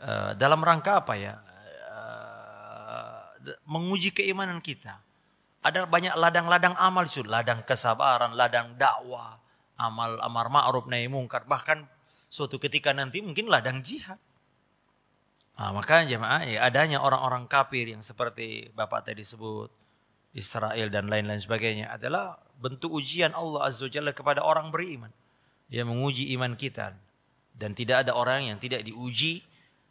Speaker 1: eh, dalam rangka apa ya? menguji keimanan kita. Ada banyak ladang-ladang amal itu, ladang kesabaran, ladang dakwah, amal amar ma'ruf nahi mungkar, bahkan suatu ketika nanti mungkin ladang jihad. Nah, maka jemaah ya adanya orang-orang kafir yang seperti Bapak tadi sebut Israel dan lain-lain sebagainya adalah bentuk ujian Allah Azza wa Jalla kepada orang beriman. Dia menguji iman kita dan tidak ada orang yang tidak diuji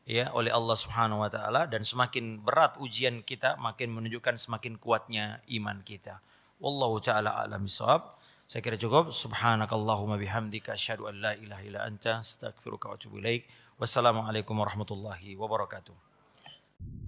Speaker 1: ya oleh Allah Subhanahu wa taala dan semakin berat ujian kita makin menunjukkan semakin kuatnya iman kita. Wallahu taala alam bisawab. Saya kira cukup. Subhanakallahumma bihamdika asyhadu an la ilaha illa anta astaghfiruka wa atubu ilaik. Wassalamualaikum warahmatullahi wabarakatuh.